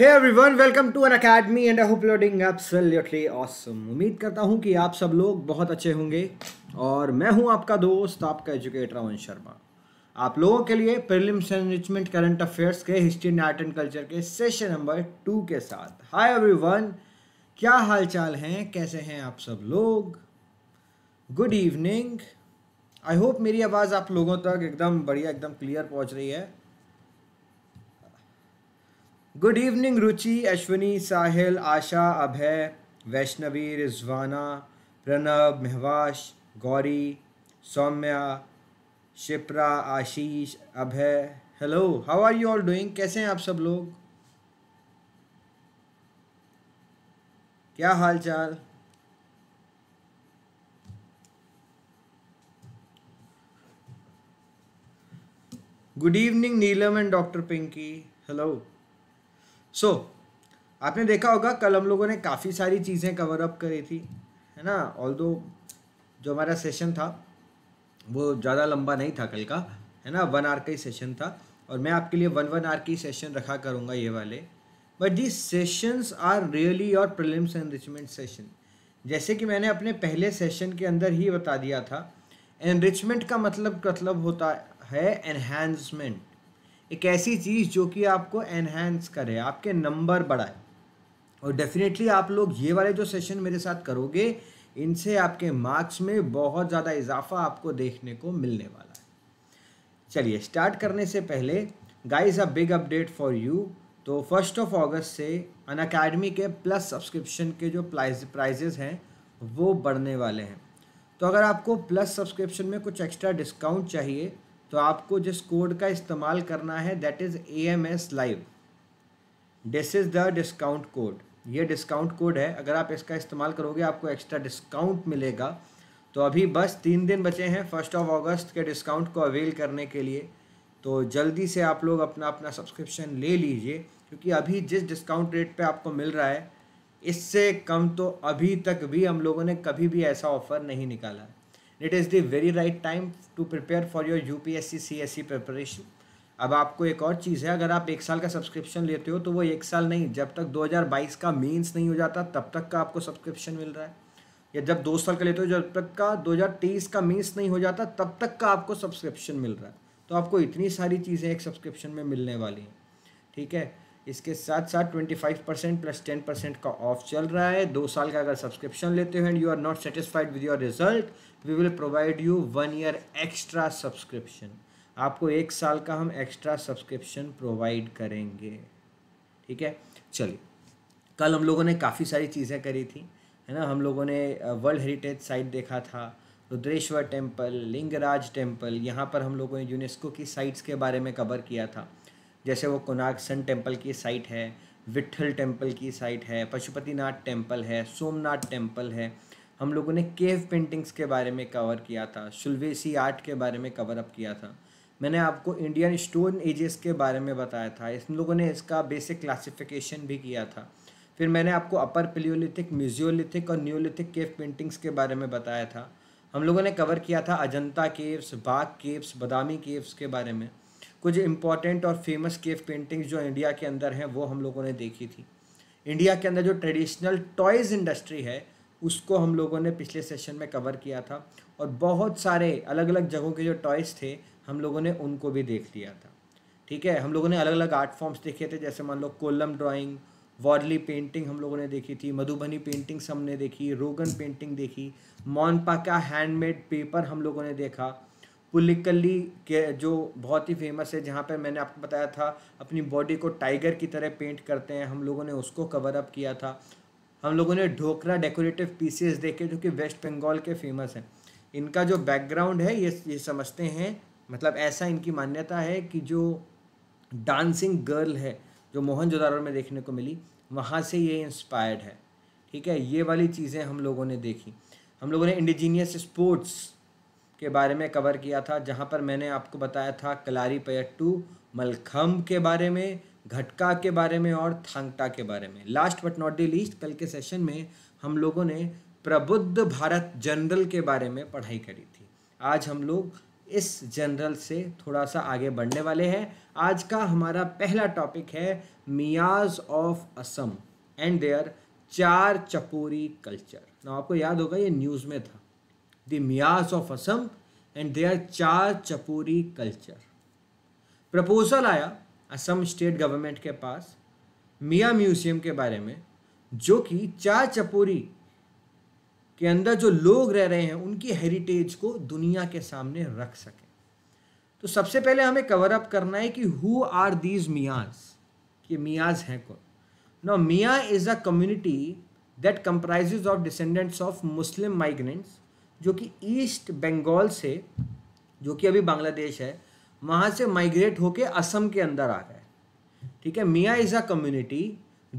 Hey everyone, welcome to an academy and I hope you're doing absolutely awesome. उम्मीद करता हूँ कि आप सब लोग बहुत अच्छे होंगे और मैं हूँ आपका दोस्त आपका एजुकेटर अवन शर्मा आप लोगों के लिए प्रिलिम्स एनरिचमेंट करंट अफेयर्स के हिस्ट्री आर्ट एंड कल्चर के सेशन नंबर टू के साथ हाय एवरीवन क्या हाल चाल हैं कैसे हैं आप सब लोग गुड इवनिंग आई होप मेरी आवाज़ आप लोगों तक एकदम बढ़िया एकदम क्लियर पहुँच रही है good evening Ruchi Ashwani Sahil Asha Abhay Vaishnavi Rizwana Pranab Mehwash Gauri Saumya Shipra Ashish Abhay hello how are you all doing कैसे हैं आप सब लोग क्या हाल चाल good evening Neelam and doctor Pinki hello so so, आपने देखा होगा कल हम लोगों ने काफ़ी सारी चीज़ें कवर अप करी थी है ना ऑल दो जो हमारा सेशन था वो ज़्यादा लंबा नहीं था कल का है ना वन आर का ही सेशन था और मैं आपके लिए वन वन आर की सेशन रखा करूँगा ये वाले but the sessions are really और प्रिलिम्स एनरिचमेंट सेशन जैसे कि मैंने अपने पहले सेशन के अंदर ही बता दिया था एनरिचमेंट का मतलब मतलब होता है एनहेंसमेंट एक ऐसी चीज़ जो कि आपको एनहेंस करे आपके नंबर बढ़ाए और डेफिनेटली आप लोग ये वाले जो सेशन मेरे साथ करोगे इनसे आपके मार्क्स में बहुत ज़्यादा इजाफा आपको देखने को मिलने वाला है चलिए स्टार्ट करने से पहले guys a big update for you तो फर्स्ट ऑफ अगस्त से अन अकेडमी के प्लस सब्सक्रिप्शन के जो प्राइज प्राइजेज हैं वो बढ़ने वाले हैं तो अगर आपको प्लस सब्सक्रिप्शन में कुछ एक्स्ट्रा डिस्काउंट चाहिए तो आपको जिस कोड का इस्तेमाल करना है that is A M S live this is the discount code ये डिस्काउंट कोड है अगर आप इसका इस्तेमाल करोगे आपको एक्स्ट्रा डिस्काउंट मिलेगा तो अभी बस तीन दिन बचे हैं फर्स्ट ऑफ अगस्त के डिस्काउंट को अवेल करने के लिए तो जल्दी से आप लोग अपना अपना सब्सक्रिप्शन ले लीजिए क्योंकि अभी जिस डिस्काउंट रेट पे आपको मिल रहा है इससे कम तो अभी तक भी हम लोगों ने कभी भी ऐसा ऑफ़र नहीं निकाला है it is the very right time to prepare for your U P S C C C S preparation अब आपको एक और चीज़ है अगर आप एक साल का सब्सक्रिप्शन लेते हो तो वो एक साल नहीं जब तक 2022 का मेंस नहीं हो जाता तब तक का आपको सब्सक्रिप्शन मिल रहा है या जब दो साल का लेते हो जब तक का 2023 का मेंस नहीं हो जाता तब तक का आपको सब्सक्रिप्शन मिल रहा है तो आपको इतनी सारी चीज़ें एक सब्सक्रिप्शन में मिलने वाली हैं ठीक है इसके साथ साथ five percent plus ten percent का ऑफ चल रहा है दो साल का अगर सब्सक्रिप्शन लेते हो and you are not satisfied with your result we will provide you one year extra subscription आपको एक साल का हम एक्स्ट्रा सब्सक्रिप्शन प्रोवाइड करेंगे ठीक है चलिए कल हम लोगों ने काफ़ी सारी चीज़ें करी थी है ना हम लोगों ने वर्ल्ड हेरिटेज साइट देखा था रुद्रेश्वर टेम्पल लिंगराज टेम्पल यहाँ पर हम लोगों ने यूनेस्को की साइट्स के बारे में कवर किया था जैसे वो कोनाक सन टेम्पल की साइट है विट्ठल टेम्पल की साइट है पशुपतिनाथ टेम्पल है सोमनाथ टेम्पल है हम लोगों ने केव पेंटिंग्स के बारे में कवर किया था शुलवेसी आर्ट के बारे में कवर अप किया था मैंने आपको इंडियन स्टोन एजेस के बारे में बताया था इन लोगों ने इसका बेसिक क्लासिफिकेशन भी किया था फिर मैंने आपको अपर पिलियोलिथिक म्यूजियोलिथिक और न्योलिथिक केव पेंटिंग्स के बारे में बताया था हम लोगों ने कवर किया था Ajanta caves Bagh caves Badami caves के बारे में कुछ इंपॉर्टेंट और फेमस केव पेंटिंग्स जो इंडिया के अंदर हैं वो हम लोगों ने देखी थी इंडिया के अंदर जो ट्रेडिशनल टॉयज़ इंडस्ट्री है उसको हम लोगों ने पिछले सेशन में कवर किया था और बहुत सारे अलग अलग जगहों के जो टॉयज़ थे हम लोगों ने उनको भी देख लिया था ठीक है हम लोगों ने अलग अलग आर्ट फॉर्म्स देखे थे जैसे मान लो कोलम ड्राइंग वॉर्ली पेंटिंग हम लोगों ने देखी थी मधुबनी पेंटिंग्स हमने देखी रोगन पेंटिंग देखी मोनपा का हैंडमेड पेपर हम लोगों ने देखा पुलिकली के जो बहुत ही फेमस है जहाँ पर मैंने आपको बताया था अपनी बॉडी को टाइगर की तरह पेंट करते हैं हम लोगों ने उसको कवर अप किया था हम लोगों ने ढोकरा डेकोरेटिव पीसेस देखे जो कि वेस्ट बंगाल के फेमस हैं इनका जो बैकग्राउंड है ये ये समझते हैं मतलब ऐसा इनकी मान्यता है कि जो डांसिंग गर्ल है जो मोहन में देखने को मिली वहाँ से ये इंस्पायर्ड है ठीक है ये वाली चीज़ें हम लोगों ने देखी हम लोगों ने इंडिजीनियस स्पोर्ट्स के बारे में कवर किया था जहाँ पर मैंने आपको बताया था कलारी पयट्टू मलखम के बारे में घटका के बारे में और थांगटा के बारे में last but not the least कल के सेशन में हम लोगों ने प्रबुद्ध भारत जनरल के बारे में पढ़ाई करी थी आज हम लोग इस जनरल से थोड़ा सा आगे बढ़ने वाले हैं आज का हमारा पहला टॉपिक है Miyas of Assam and their char chapori culture ना आपको याद होगा ये न्यूज़ में था the Miyas of Assam and their char chapori culture proposal आया असम स्टेट गवर्नमेंट के पास मियाँ म्यूज़ियम के बारे में जो कि चार चपोरी के अंदर जो लोग रह रहे हैं उनकी हेरिटेज को दुनिया के सामने रख सकें तो सबसे पहले हमें कवर अप करना है कि हु आर दीज मियाज कि मियाज हैं कौन no Miyan is a community that comprise of descendants of Muslim migrants जो कि ईस्ट बंगाल से जो कि अभी बांग्लादेश है वहाँ से माइग्रेट होके असम के अंदर आ गए ठीक है मियाँ अ कम्युनिटी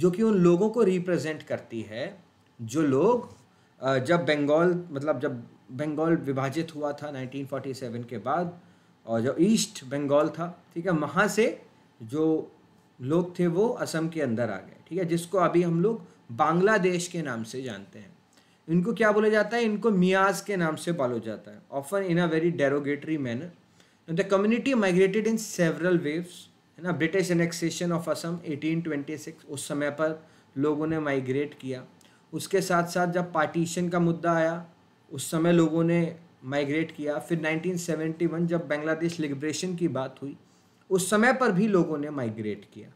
जो कि उन लोगों को रिप्रेजेंट करती है जो लोग जब बंगाल मतलब जब बंगाल विभाजित हुआ था 1947 के बाद और जो ईस्ट बंगाल था ठीक है वहाँ से जो लोग थे वो असम के अंदर आ गए ठीक है जिसको अभी हम लोग बांग्लादेश के नाम से जानते हैं इनको क्या बोला जाता है इनको मियाज के नाम से बोला जाता है often in a very derogatory manner The community migrated in several waves. है ना ब्रिटिश एनेक्सेशन ऑफ असम 1826 उस समय पर लोगों ने माइग्रेट किया उसके साथ साथ जब पार्टीशन का मुद्दा आया उस समय लोगों ने माइग्रेट किया फिर 1971 जब बांग्लादेश लिबरेशन की बात हुई उस समय पर भी लोगों ने माइग्रेट किया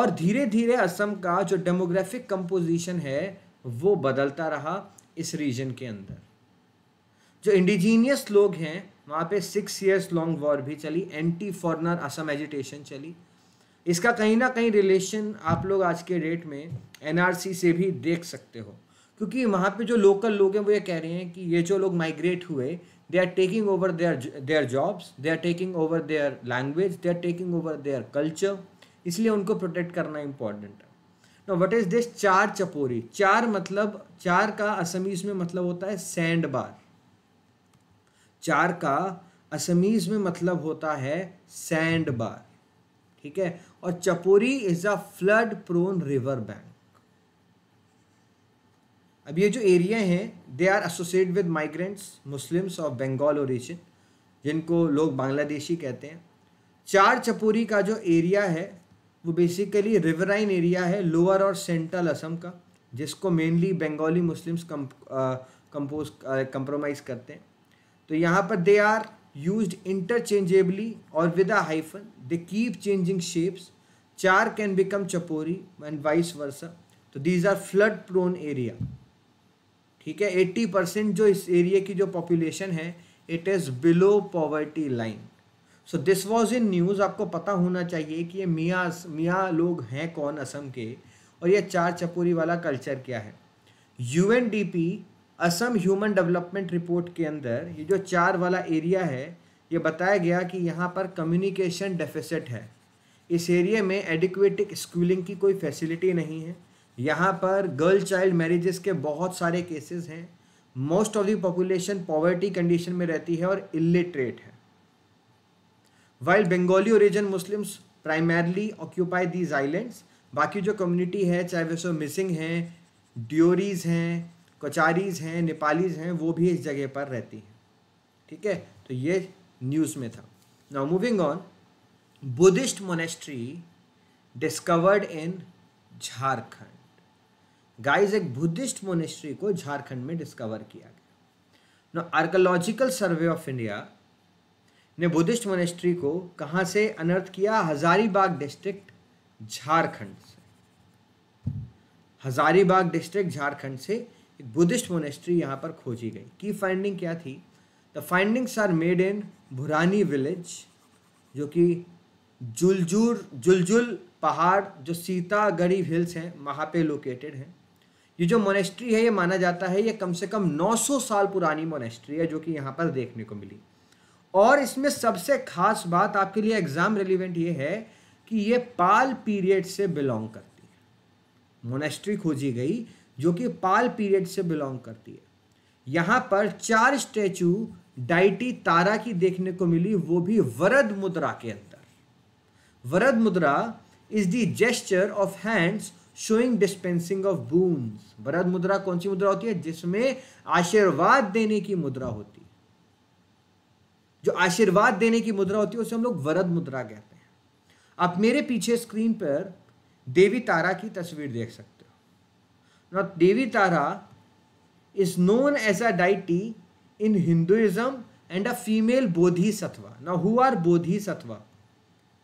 और धीरे धीरे असम का जो डेमोग्राफिक कंपोजिशन है वो बदलता रहा इस रीजन के अंदर जो इंडिजीनियस लोग हैं वहाँ पे सिक्स ईयर्स लॉन्ग वॉर भी चली एंटी फॉरनर असम एजिटेशन चली इसका कहीं ना कहीं रिलेशन आप लोग आज के डेट में एनआरसी से भी देख सकते हो क्योंकि वहाँ पे जो लोकल लोग हैं वो ये कह रहे हैं कि ये जो लोग माइग्रेट हुए they are taking over their their jobs they are taking over their language they are taking over their culture इसलिए उनको प्रोटेक्ट करना इम्पॉर्टेंट है नो वट इज़ दिस चार चपोरी चार मतलब चार का असमीज में मतलब होता है सैंड बार चार का असमीज में मतलब होता है सैंड बार ठीक है और chapori is a flood prone river bank अब ये जो एरिया हैं they are associate with migrants Muslims of Bengal origin जिनको लोग बांग्लादेशी कहते हैं चार चपोरी का जो एरिया है वो बेसिकली रिवराइन एरिया है लोअर और सेंट्रल असम का जिसको mainly Bengali Muslims compose compromise करते हैं तो यहाँ पर दे आर यूज इंटरचेंजेबली और with a hyphen they keep changing shapes char can become chapori and vice versa तो these are flood prone area ठीक है एट्टी परसेंट जो इस एरिया की जो पॉपुलेशन है it is below poverty line so this was in news आपको पता होना चाहिए कि ये मियाँ मियाँ लोग हैं कौन असम के और ये चार चपोरी वाला कल्चर क्या है U N D P Assam human development report के अंदर ये जो चार वाला एरिया है ये बताया गया कि यहाँ पर कम्युनिकेशन डेफिसिट है इस एरिया में एडिक्वेटिक स्कूलिंग की कोई फैसिलिटी नहीं है यहाँ पर गर्ल चाइल्ड मैरिजेस के बहुत सारे केसेस हैं most of the population poverty condition में रहती है और इलिटरेट है while Bengali origin Muslims primarily occupy these islands बाकी जो कम्युनिटी है चाहे वैसे मिसिंग हैं ड्योरीज हैं कचारीज हैं नेपालीज हैं वो भी इस जगह पर रहती हैं ठीक है तो ये न्यूज़ में था now moving on Buddhist monastery discovered in Jharkhand guys एक बुद्धिस्ट मोनेस्ट्री को झारखंड में डिस्कवर किया गया no archaeological survey of India ने बुद्धिस्ट मोनेस्ट्री को कहाँ से अनर्थ किया हजारीबाग डिस्ट्रिक्ट झारखंड से हजारीबाग डिस्ट्रिक्ट झारखंड से बुद्धिस्ट मोनेस्ट्री यहाँ पर खोजी गई की फाइंडिंग क्या थी the findings are made in Bhurani village जो कि जुलजुर जुलजुल पहाड़ जो सीतागढ़ी हिल्स हैं वहाँ पे लोकेटेड हैं ये जो मोनेस्ट्री है ये माना जाता है ये कम से कम 900 साल पुरानी मोनेस्ट्री है जो कि यहाँ पर देखने को मिली और इसमें सबसे खास बात आपके लिए एग्ज़ाम रिलीवेंट ये है कि ये पाल पीरियड से बिलोंग करती है मोनेस्ट्री खोजी गई जो कि पाल पीरियड से बिलोंग करती है यहाँ पर चार स्टैचू डाइटी तारा की देखने को मिली वो भी वरद मुद्रा के अंदर varada mudra is the gesture of hands showing dispensing of boons varada mudra कौन सी मुद्रा होती है जिसमें आशीर्वाद देने की मुद्रा होती है जो आशीर्वाद देने की मुद्रा होती है उसे हम लोग वरद मुद्रा कहते हैं आप मेरे पीछे स्क्रीन पर देवी तारा की तस्वीर देख सकते हैं Now, Tara is known as a deity in Hinduism and a female bodhisattva. Now, who are bodhisattva?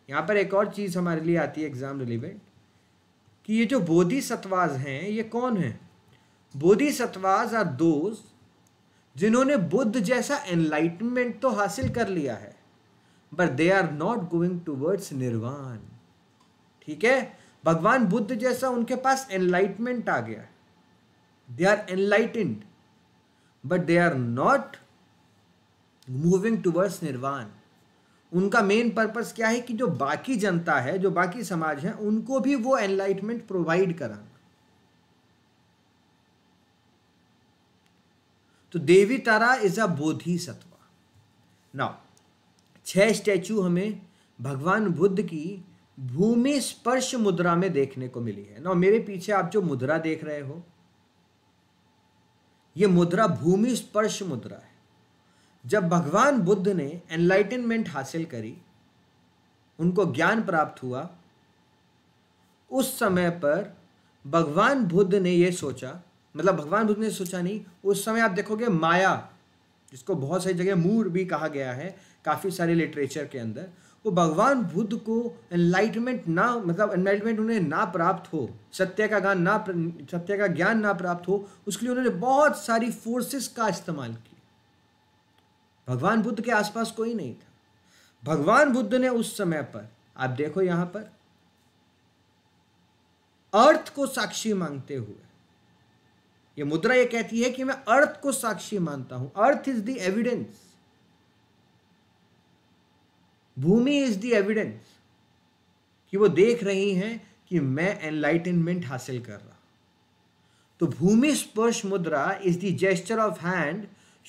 यहाँ पर एक और चीज़ हमारे लिए आती है एग्जाम रिलेवेंट कि ये जो बोधि सत्वाज हैं ये कौन हैं बोधि सत्वाज आर दोज जिन्होंने बुद्ध जैसा एनलाइटमेंट तो हासिल कर लिया है but they are not going towards nirvana ठीक है भगवान बुद्ध जैसा उनके पास एनलाइटमेंट आ गया है they are enlightened but they are not moving towards nirvana उनका मेन पर्पस क्या है कि जो बाकी जनता है जो बाकी समाज है उनको भी वो एनलाइटमेंट प्रोवाइड कराना तो Devi Tara is a Bodhisattva now छह स्टैचू हमें भगवान बुद्ध की भूमि स्पर्श मुद्रा में देखने को मिली है ना मेरे पीछे आप जो मुद्रा देख रहे हो ये मुद्रा भूमि स्पर्श मुद्रा है जब भगवान बुद्ध ने एनलाइटनमेंट हासिल करी उनको ज्ञान प्राप्त हुआ उस समय पर भगवान बुद्ध ने यह सोचा मतलब भगवान बुद्ध ने सोचा नहीं उस समय आप देखोगे माया जिसको बहुत सारी जगह मूर भी कहा गया है काफ़ी सारे लिटरेचर के अंदर तो भगवान बुद्ध को एनलाइटमेंट ना मतलब एनलाइटमेंट उन्हें ना प्राप्त हो सत्य का ज्ञान ना सत्य का ज्ञान ना प्राप्त हो उसके लिए उन्होंने बहुत सारी फोर्सेस का इस्तेमाल किया भगवान बुद्ध के आसपास कोई नहीं था भगवान बुद्ध ने उस समय पर आप देखो यहां पर अर्थ को साक्षी मांगते हुए ये मुद्रा ये कहती है कि मैं अर्थ को साक्षी मानता हूं earth is the evidence bhumi is the evidence कि वो देख रही हैं कि मैं एनलाइटनमेंट हासिल कर रहा तो bhumi sparsha mudra is the gesture of hand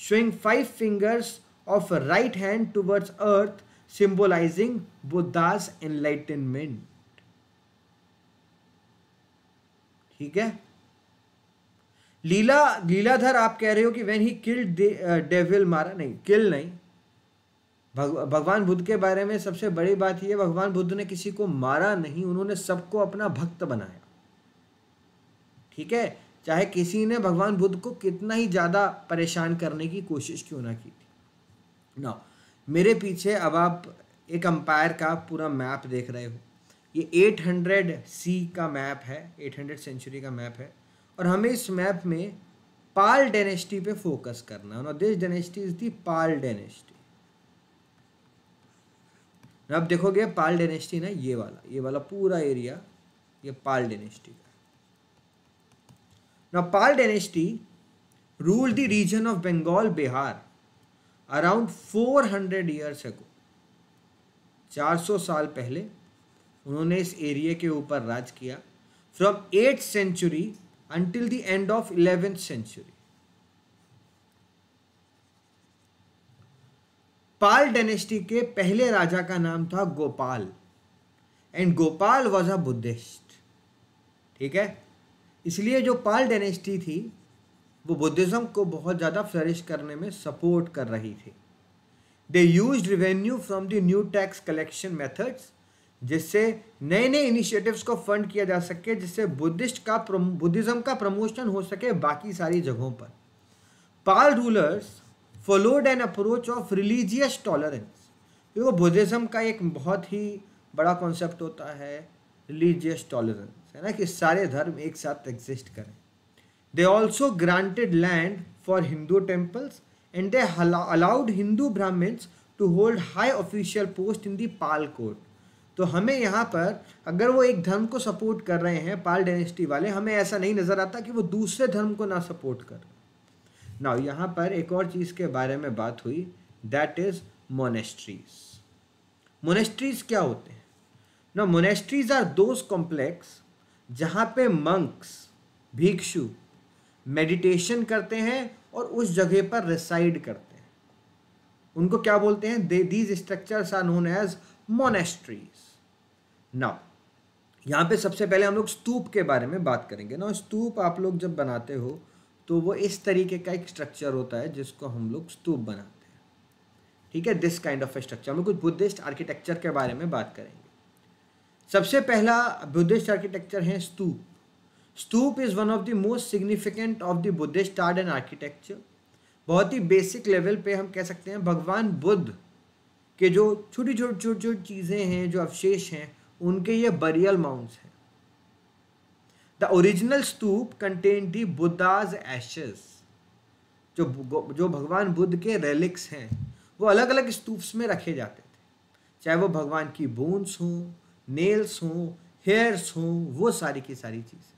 showing five fingers of right hand towards earth symbolizing Buddha's enlightenment ठीक है लीला लीलाधर आप कह रहे हो कि वेन ही किल्ड डेविल मारा नहीं किल नहीं भगवान बुद्ध के बारे में सबसे बड़ी बात यह भगवान बुद्ध ने किसी को मारा नहीं उन्होंने सबको अपना भक्त बनाया ठीक है चाहे किसी ने भगवान बुद्ध को कितना ही ज़्यादा परेशान करने की कोशिश क्यों ना की थी ना मेरे पीछे अब आप एक अंपायर का पूरा मैप देख रहे हो ये 800 सी का मैप है 800 सेंचुरी का मैप है और हमें इस मैप में पाल डेनेस्टी पे फोकस करना है this dynasty is the Pala dynasty अब देखोगे पाल डेनेस्टी ना ये वाला ये वाला पूरा एरिया ये पाल डेनेस्टी का ना Pala dynasty rule the region of Bengal Bihar around 400 years चार 400 साल पहले उन्होंने इस एरिया के ऊपर राज किया from eight century until the end of eleventh century Pala dynasty के पहले राजा का नाम था Gopal and Gopal was a Buddhist ठीक है इसलिए जो पाल डेनेस्टी थी वो बुद्धिज़्म को बहुत ज़्यादा फ्लरिश करने में सपोर्ट कर रही थी they use revenue from the new tax collection methods जिससे नए नए इनिशिएटिव्स को फंड किया जा सके जिससे बुद्धिस्ट का बुद्धिज़्म का प्रमोशन हो सके बाकी सारी जगहों पर Pala rulers followed an approach of religious tolerance देखो बुद्धिज़्म का एक बहुत ही बड़ा कॉन्सेप्ट होता है रिलीजियस टॉलरेंस है ना कि सारे धर्म एक साथ एग्जिस्ट करें they also granted land for Hindu temples and they allowed Hindu Brahmins to hold high official post in the Pala court तो हमें यहाँ पर अगर वो एक धर्म को सपोर्ट कर रहे हैं पाल डायनेस्टी वाले हमें ऐसा नहीं नज़र आता कि वो दूसरे धर्म को ना सपोर्ट कर नाउ यहाँ पर एक और चीज़ के बारे में बात हुई दैट इज़ मोनेस्ट्रीज मोनेस्ट्रीज क्या होते हैं ना मोनेस्ट्रीज आर दोज कॉम्प्लेक्स जहाँ पे मंक्स भिक्षु मेडिटेशन करते हैं और उस जगह पर रिसाइड करते हैं उनको क्या बोलते हैं they these structures are known as monasteries now यहाँ पे सबसे पहले हम लोग स्तूप के बारे में बात करेंगे ना स्तूप आप लोग जब बनाते हो तो वो इस तरीके का एक स्ट्रक्चर होता है जिसको हम लोग स्तूप बनाते हैं ठीक है दिस काइंड ऑफ स्ट्रक्चर हम कुछ बुद्धिस्ट आर्किटेक्चर के बारे में बात करेंगे सबसे पहला बुद्धिस्ट आर्किटेक्चर है stupa stupa is one of the most significant of the Buddhist art and architecture बहुत ही बेसिक लेवल पे हम कह सकते हैं भगवान बुद्ध के जो छोटी छोटी छोटी छोटी चीज़ें हैं जो अवशेष हैं उनके ये बरियल माउंट्स हैं the original stupa contain the Buddha's ashes जो जो भगवान बुद्ध के रेलिक्स हैं वो अलग अलग स्तूप्स में रखे जाते थे चाहे वो भगवान की बोन्स हों नेल्स हों हेयर्स हों वो सारी की सारी चीज़ें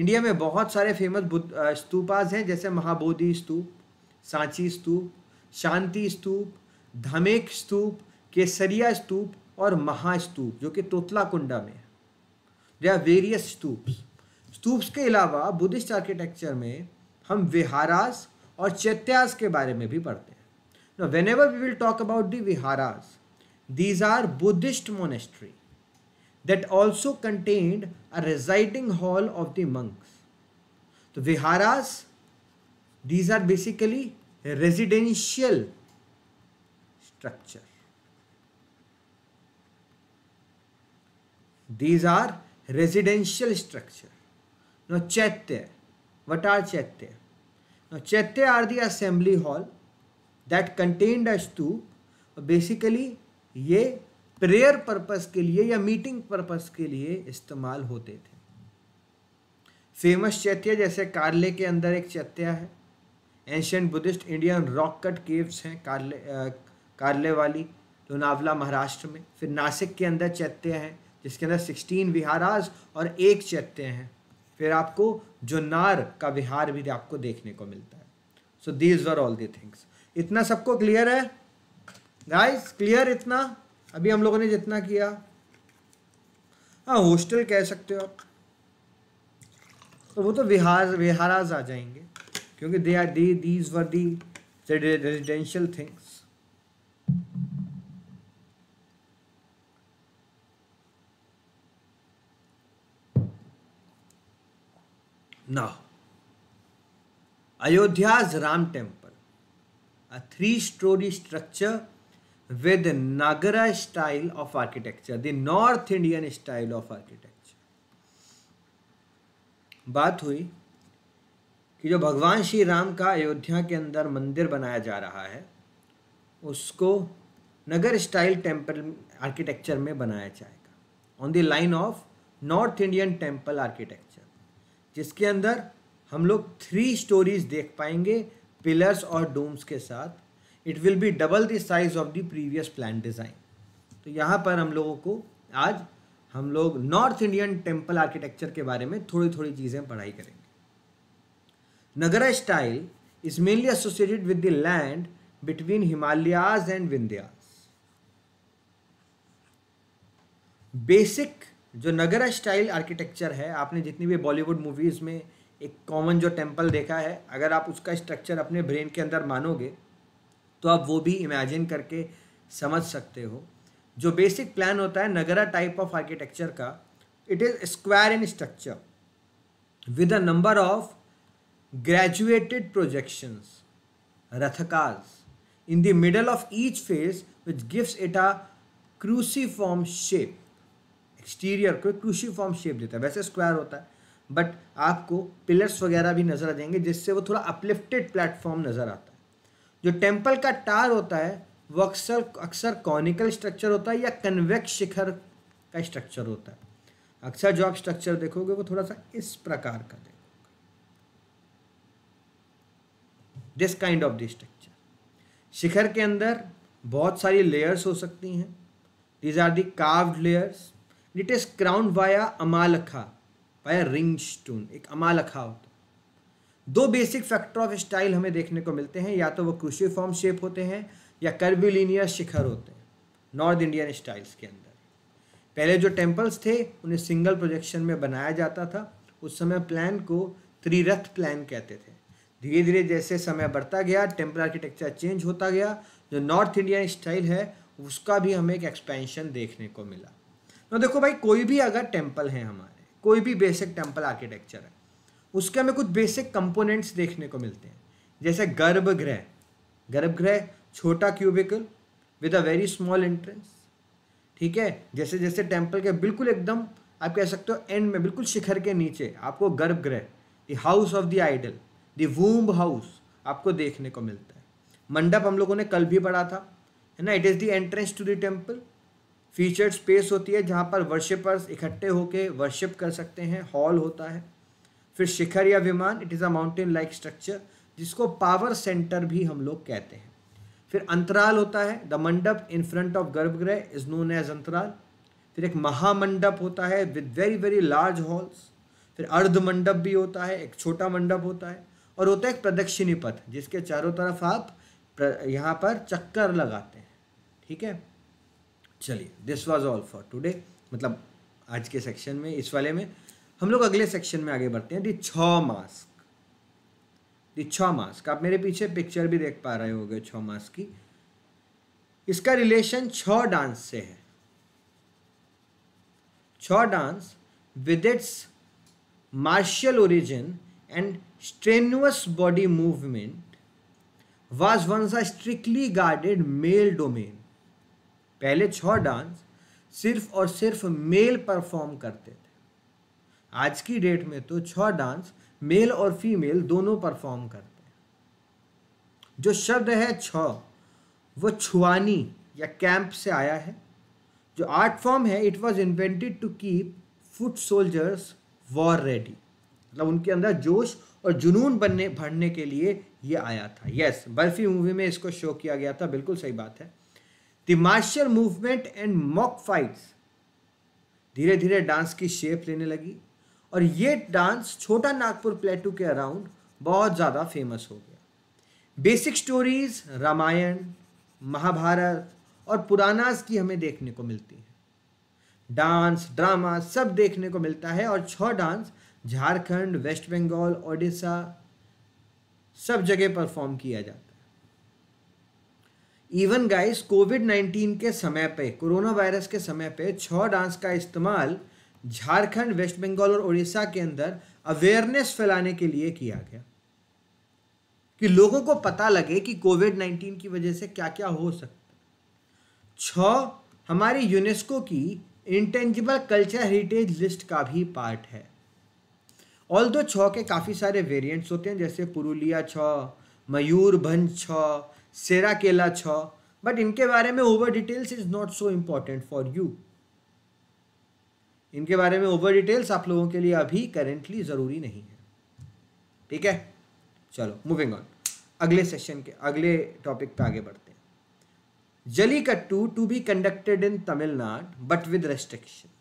इंडिया में बहुत सारे फेमस बुद्ध स्तूपाज हैं जैसे महाबोधि स्तूप सांची स्तूप शांति स्तूप धमेक स्तूप केसरिया स्तूप और महास्तूप जो कि तोतला कुंडा में है they are various stupas stupas के अलावा बुद्धिस्ट आर्किटेक्चर में हम विहारास और चैत्यास के बारे में भी पढ़ते हैं whenever we will talk about the viharas these are Buddhist monastery that also contained a residing hall of the monks तो viharas these are basically residential structure these are residential structure Now chaitya what are chaitya Now chaitya are the assembly hall that contained a stupa basically ये prayer purpose के लिए या meeting purpose के लिए इस्तेमाल होते थे फेमस चैत्य जैसे कार्ले के अंदर एक चैत्या है ancient Buddhist Indian rock cut caves हैं कार्ले आ, कार्ले वाली लोनावला महाराष्ट्र में फिर नासिक के अंदर चैत्य हैं जिसके अंदर सिक्सटीन विहाराज और एक चैत्य हैं फिर आपको जुन्नार का विहार भी आपको देखने को मिलता है so these are all the things इतना सबको क्लियर है गाइस क्लियर इतना अभी हम लोगों ने जितना किया हाँ हॉस्टल कह सकते हो आप तो वो तो विहार विहाराज आ जाएंगे क्योंकि they are the these were the residential things ना Ayodhya Ram temple a three storey structure with Nagara style of architecture the north Indian style of architecture बात हुई कि जो भगवान श्री राम का अयोध्या के अंदर मंदिर बनाया जा रहा है उसको नगर स्टाइल टेम्पल आर्किटेक्चर में बनाया जाएगा on the line of north Indian temple architecture जिसके अंदर हम लोग थ्री स्टोरीज देख पाएंगे पिलर्स और डोम्स के साथ it will be double the size of the previous plan design तो यहाँ पर हम लोगों को आज हम लोग नॉर्थ इंडियन टेम्पल आर्किटेक्चर के बारे में थोड़ी थोड़ी चीज़ें पढ़ाई करेंगे Nagara style is mainly associated with the land between Himalayas and Vindhyas basic जो नगरा स्टाइल आर्किटेक्चर है आपने जितनी भी बॉलीवुड मूवीज़ में एक कॉमन जो टेम्पल देखा है अगर आप उसका स्ट्रक्चर अपने ब्रेन के अंदर मानोगे तो आप वो भी इमेजिन करके समझ सकते हो जो बेसिक प्लान होता है नगरा टाइप ऑफ आर्किटेक्चर का it is square in structure with a number of graduated projections rathakas the middle of each face which which it it cruciform shape exterior को क्रूशीफॉर्म शेप देता है वैसे square होता है but आपको pillars वगैरह भी नज़र आ जाएंगे जिससे वो थोड़ा अपलिफ्टेड प्लेटफॉर्म नज़र आता है जो टेम्पल का टार होता है वो अक्सर अक्सर कॉनिकल स्ट्रक्चर होता है या कन्वेक्स शिखर का स्ट्रक्चर होता है अक्सर जो आप स्ट्रक्चर देखोगे वो थोड़ा सा इस प्रकार का देखोगे this kind of this structure shikhar के अंदर बहुत सारी लेयर्स हो सकती हैं these are the carved layers it is crowned via amalaka via ring stone एक अमालखा होता है दो बेसिक फैक्टर ऑफ स्टाइल हमें देखने को मिलते हैं या तो वो फॉर्म शेप होते हैं या कर्व्यूलिनियर शिखर होते हैं नॉर्थ इंडियन स्टाइल्स के अंदर पहले जो टेम्पल्स थे उन्हें सिंगल प्रोजेक्शन में बनाया जाता था उस समय प्लान को त्रिरथ प्लान कहते थे धीरे धीरे जैसे समय बढ़ता गया टेम्पल आर्किटेक्चर चेंज होता गया जो नॉर्थ इंडियन स्टाइल है उसका भी हमें एक एक्सपेंशन देखने को मिला तो देखो भाई कोई भी अगर टेम्पल है हमारे कोई भी बेसिक टेम्पल आर्किटेक्चर है उसके हमें कुछ बेसिक कंपोनेंट्स देखने को मिलते हैं जैसे गर्भगृह गर्भगृह छोटा cubicle with a very small entrance ठीक है जैसे जैसे टेम्पल के बिल्कुल एकदम आप कह सकते हो एंड में बिल्कुल शिखर के नीचे आपको garbhagriha the house of the idol the womb house आपको देखने को मिलता है मंडप हम लोगों ने कल भी पढ़ा था है ना it is the entrance to the temple featured space होती है जहाँ पर वर्शिपर्स इकट्ठे होकर वर्शिप कर सकते हैं हॉल होता है फिर शिखर या vimana it is a mountain like structure जिसको पावर सेंटर भी हम लोग कहते हैं फिर अंतराल होता है the mandap in front of garbhagriha is known as antarala फिर एक महामंडप होता है with very very large halls फिर अर्ध मंडप भी होता है एक छोटा मंडप होता है और होता है एक प्रदक्षिणी पथ जिसके चारों तरफ आप यहाँ पर चक्कर लगाते हैं ठीक है चलिए this was all for today मतलब आज के सेक्शन में इस वाले में हम लोग अगले सेक्शन में आगे बढ़ते हैं दी छ मास्क दी छ मास्क आप मेरे पीछे पिक्चर भी देख पा रहे गए छ मास्क की इसका रिलेशन छ डांस से है Chhau dance with its martial origin and strenuous body movement was once a strictly guarded male domain पहले छह डांस सिर्फ और सिर्फ मेल परफॉर्म करते थे आज की डेट में तो छः डांस मेल और फीमेल दोनों परफॉर्म करते हैं जो शब्द है छ वो छुआनी या कैंप से आया है जो आर्ट फॉर्म है it was invented to keep foot soldiers war ready मतलब उनके अंदर जोश और जुनून बनने भरने के लिए ये आया था यस yes, बर्फी मूवी में इसको शो किया गया था बिल्कुल सही बात है the martial movement and mock fights धीरे धीरे डांस की शेप लेने लगी और ये डांस छोटा नागपुर प्लेटू के अराउंड बहुत ज़्यादा फेमस हो गया बेसिक स्टोरीज रामायण महाभारत और पुरानास की हमें देखने को मिलती है डांस ड्रामा सब देखने को मिलता है और छह डांस झारखंड वेस्ट बंगाल ओडिशा सब जगह परफॉर्म किया जाता है इवन गाइस कोविड 19 के समय पे कोरोना वायरस के समय पे छः डांस का इस्तेमाल झारखंड वेस्ट बंगाल और उड़ीसा के अंदर अवेयरनेस फैलाने के लिए किया गया कि लोगों को पता लगे कि कोविड 19 की वजह से क्या क्या हो सकता छ हमारी यूनेस्को की इंटेंजिबल कल्चर हेरिटेज लिस्ट का भी पार्ट है ऑल दो छ के काफ़ी सारे वेरिएंट्स होते हैं जैसे पुरुलिया छ मयूरभंज छ सेरा केला छ बट इनके बारे में over details is not so important for you इनके बारे में ओवर डिटेल्स आप लोगों के लिए अभी करेंटली ज़रूरी नहीं है ठीक है चलो मूविंग ऑन अगले सेशन के अगले टॉपिक पे आगे बढ़ते हैं Jallikattu to be conducted in Tamil Nadu but with restriction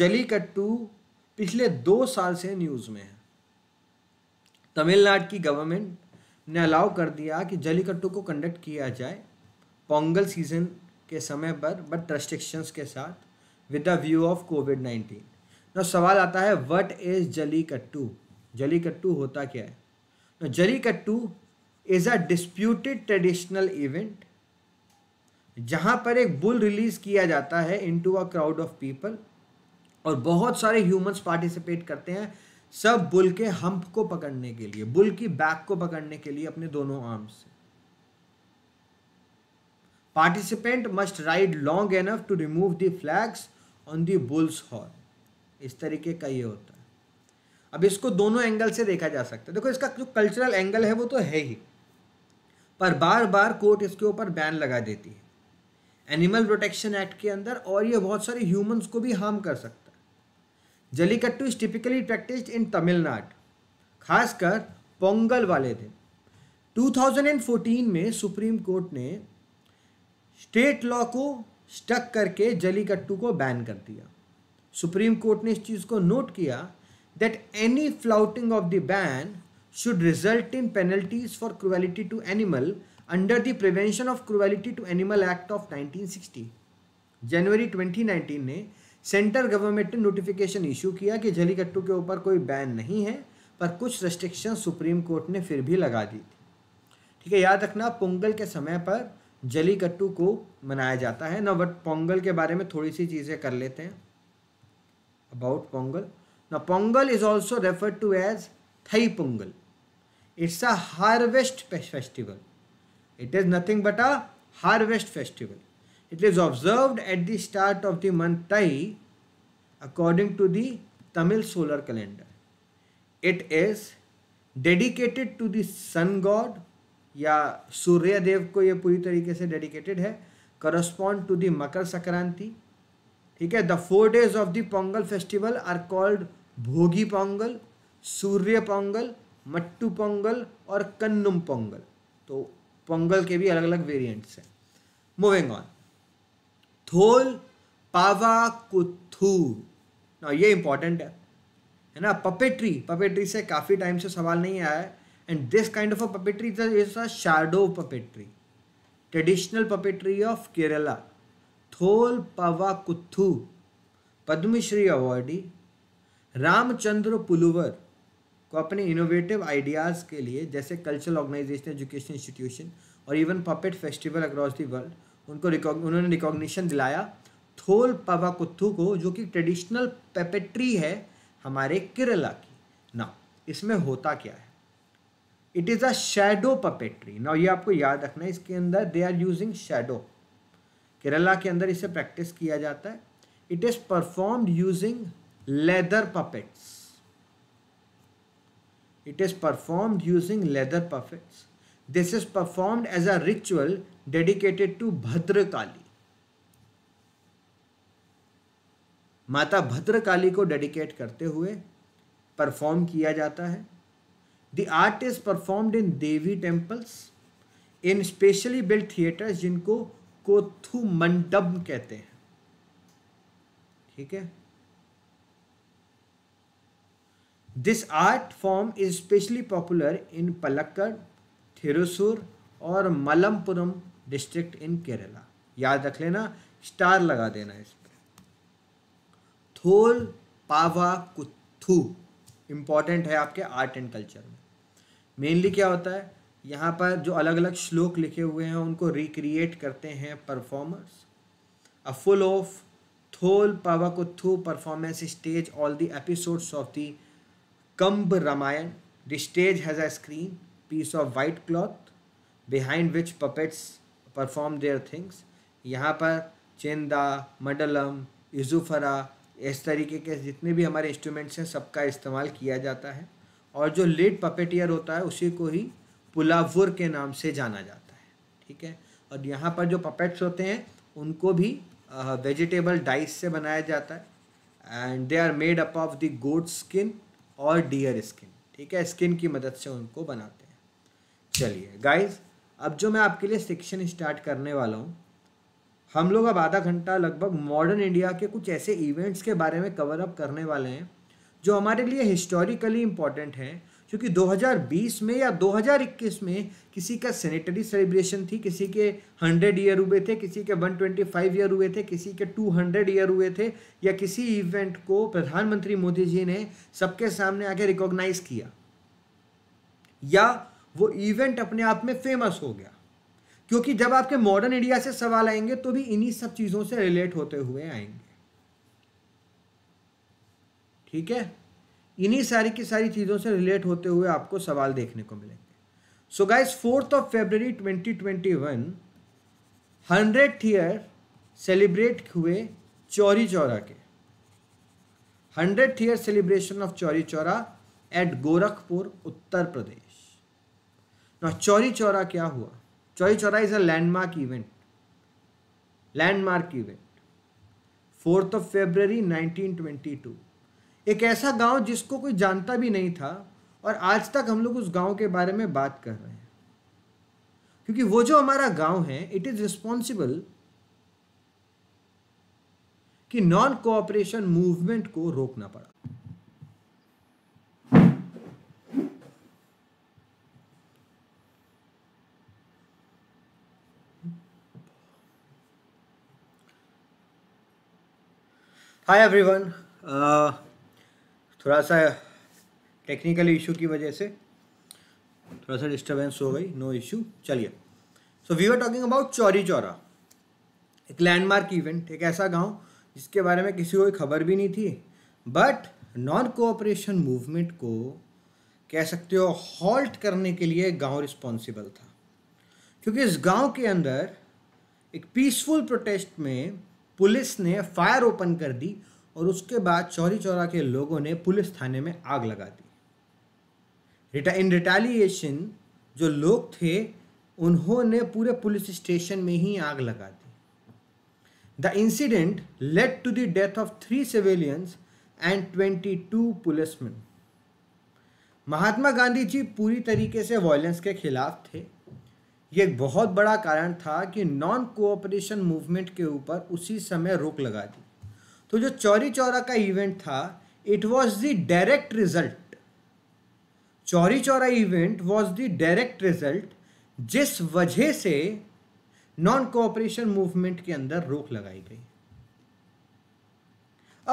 Jallikattu पिछले दो साल से न्यूज़ में है तमिलनाडु की गवर्नमेंट ने अलाउ कर दिया कि जलीकट्टू को कंडक्ट किया जाए पोंगल सीजन के समय पर बट रेस्ट्रिक्शंस के साथ with the view of Covid nineteen तो सवाल आता है व्हाट इज़ जलीकट्टू जलीकट्टू होता क्या है तो jallikattu is a disputed traditional event जहाँ पर एक बुल रिलीज़ किया जाता है into a crowd of people और बहुत सारे ह्यूमंस पार्टिसिपेट करते हैं सब बुल के हम्प को पकड़ने के लिए बुल की बैक को पकड़ने के लिए अपने दोनों आर्म से participant must ride long enough to remove the flags on the bull's horn इस तरीके का ये होता है अब इसको दोनों एंगल से देखा जा सकता है देखो इसका जो कल्चरल एंगल है वो तो है ही पर बार बार कोर्ट इसके ऊपर बैन लगा देती है एनिमल प्रोटेक्शन एक्ट के अंदर और ये बहुत सारे ह्यूमंस को भी हार्म कर सकते Jallikattu is typically practised in Tamil Nadu खासकर पोंगल वाले दिन 2014 में सुप्रीम कोर्ट ने स्टेट लॉ को स्टक करके जलीकट्टू को बैन कर दिया सुप्रीम कोर्ट ने इस चीज़ को नोट किया that any flouting of the ban should result in penalties for cruelty to animal under the prevention of Cruelty to animal act of 1960. जनवरी 2019 ने सेंट्रल गवर्नमेंट ने नोटिफिकेशन इशू किया कि जलीकट्टू के ऊपर कोई बैन नहीं है पर कुछ रेस्ट्रिक्शन सुप्रीम कोर्ट ने फिर भी लगा दी थी ठीक है याद रखना पोंगल के समय पर जलीकट्टू को मनाया जाता है ना बट पोंगल के बारे में थोड़ी सी चीज़ें कर लेते हैं अबाउट पोंगल ना Pongal is also refer to as Thai Pongal it's a harvest festival it is nothing but a harvest festival It is observed at the start of the month Tai according to the Tamil solar calendar. It is dedicated to the sun god या सूर्य देव को ये पूरी तरीके से dedicated है correspond to the Makar Sankranti ठीक है the four days of the Pongal festival are called Bhogi Pongal सूर्य पोंगल मट्टू पोंगल और कन्नुम पोंगल तो पोंगल के भी अलग अलग वेरिएंट्स हैं मूविंग ऑन थोल पावा कुथू ना ये इंपॉर्टेंट है है ना पपेट्री पपेट्री से काफ़ी टाइम से सवाल नहीं आया है and this kind of a puppetry is a shadow puppetry traditional puppetry of Kerala Thol Pava Koothu Padmashri awardee Ramachandra Pulavar को अपने इनोवेटिव आइडियाज़ के लिए जैसे कल्चरल ऑर्गेनाइजेशन एजुकेशन इंस्टीट्यूशन और even puppet festival across the world उनको उन्होंने रिकॉग्निशन दिलाया थोल पवा कुत्थू को जो कि ट्रेडिशनल पेपेट्री है हमारे केरला की ना इसमें होता क्या है it is a shadow puppetry ना ये आपको याद रखना है इसके अंदर they are using shadow Kerala के अंदर इसे प्रैक्टिस किया जाता है it is performed using leather puppets it is performed using leather puppets this is performed as a ritual dedicated to Bhadrakali Mata Bhadrakali को डेडिकेट करते हुए परफॉर्म किया जाता है the art is performed in Devi temples in specially build theatres जिनको कोथु मंडप कहते हैं ठीक है this art form is specially popular in Palakkad Thrissur और मलमपुरम डिस्ट्रिक्ट इन केरला याद रख लेना स्टार लगा देना इस पर थोल पावा कुथू इम्पॉर्टेंट है आपके आर्ट एंड कल्चर में मेनली क्या होता है यहाँ पर जो अलग अलग श्लोक लिखे हुए हैं उनको रिक्रिएट करते हैं performers a full of Thol Pava Koothu performance stage all the episodes of the Kamba Ramayana the stage has a screen piece of white cloth behind which puppets perform their things यहाँ पर चेंदा मडलम इजुफरा इस तरीके के जितने भी हमारे इंस्ट्रूमेंट्स हैं सबका इस्तेमाल किया जाता है और जो लेट पपेटियर होता है उसी को ही पुलावुर के नाम से जाना जाता है ठीक है और यहाँ पर जो पपेट्स होते हैं उनको भी वेजिटेबल डाइस से बनाया जाता है and they are made up of the goat skin और डियर स्किन ठीक है स्किन की मदद से उनको बनाते हैं चलिए गाइज अब जो मैं आपके लिए सेक्शन स्टार्ट करने वाला हूँ हम लोग अब आधा घंटा लगभग मॉडर्न इंडिया के कुछ ऐसे इवेंट्स के बारे में कवर अप करने वाले हैं जो हमारे लिए हिस्टोरिकली इम्पॉर्टेंट हैं क्योंकि 2020 में या 2021 में किसी का सैनिटरी सेलिब्रेशन थी किसी के 100 ईयर हुए थे किसी के 125 ईयर हुए थे किसी के 200 ईयर हुए थे या किसी इवेंट को प्रधानमंत्री मोदी जी ने सबके सामने आके रिकॉग्नाइज किया या वो इवेंट अपने आप में फेमस हो गया क्योंकि जब आपके मॉडर्न इंडिया से सवाल आएंगे तो भी इन्हीं सब चीज़ों से रिलेट होते हुए आएंगे ठीक है इन्हीं सारी की सारी चीज़ों से रिलेट होते हुए आपको सवाल देखने को मिलेंगे so guys fourth of February twenty twenty one hundred year celebrate हुए चौरी चौरा के hundred year celebration of Chauri Chaura at Gorakhpur Uttar Pradesh ना चौरी चौरा क्या हुआ Chauri Chaura is a landmark event landmark event fourth of February 1922 एक ऐसा गांव जिसको कोई जानता भी नहीं था और आज तक हम लोग उस गांव के बारे में बात कर रहे हैं क्योंकि वो जो हमारा गांव है इट इज़ रिस्पॉन्सिबल कि नॉन कोऑपरेशन मूवमेंट को रोकना पड़ा हाय एवरीवन uh, थोड़ा सा टेक्निकल इशू की वजह से थोड़ा सा डिस्टर्बेंस हो गई नो इशू चलिए so we are talking about Chauri Chaura एक लैंडमार्क इवेंट एक ऐसा गांव जिसके बारे में किसी को खबर भी नहीं थी बट नॉन कोऑपरेशन मूवमेंट को कह सकते हो हॉल्ट करने के लिए गांव रिस्पॉन्सिबल था क्योंकि इस गांव के अंदर एक पीसफुल प्रोटेस्ट में पुलिस ने फायर ओपन कर दी और उसके बाद चौरी चौरा के लोगों ने पुलिस थाने में आग लगा दी इन रिटेलिएशन जो लोग थे उन्होंने पूरे पुलिस स्टेशन में ही आग लगा दी the incident led to the death of three civilians and twenty two policemen Mahatma Gandhi ji पूरी तरीके से वायलेंस के खिलाफ थे ये एक बहुत बड़ा कारण था कि नॉन कोऑपरेशन मूवमेंट के ऊपर उसी समय रोक लगा दी तो जो चौरी चौरा का इवेंट था it was the direct result Chauri Chaura event was the direct result जिस वजह से नॉन कोऑपरेशन मूवमेंट के अंदर रोक लगाई गई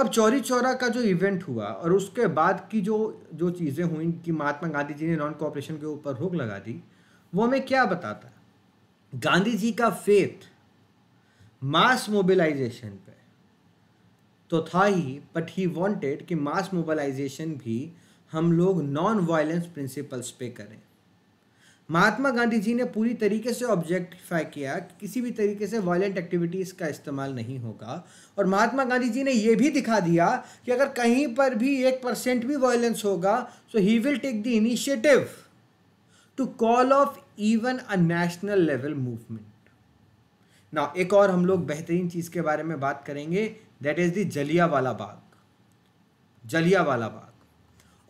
अब चौरी चौरा का जो इवेंट हुआ और उसके बाद की जो जो चीज़ें हुई कि महात्मा गांधी जी ने नॉन कोऑपरेशन के ऊपर रोक लगा दी वो हमें क्या बताता है गांधी जी का फेथ मास मोबिलाइजेशन पे तो था ही बट ही वांटेड कि मास मोबिलाइजेशन भी हम लोग नॉन वायलेंस प्रिंसिपल्स पे करें महात्मा गांधी जी ने पूरी तरीके से ऑब्जेक्टिफाई किया कि किसी भी तरीके से वायलेंट एक्टिविटीज़ का इस्तेमाल नहीं होगा और महात्मा गांधी जी ने यह भी दिखा दिया कि अगर कहीं पर भी एक परसेंट भी वायलेंस होगा so he will take the initiative to call off even a national level movement ना एक और हम लोग बेहतरीन चीज़ के बारे में बात करेंगे दैट इज़ दलिया वाला Bagh Jallianwala Bagh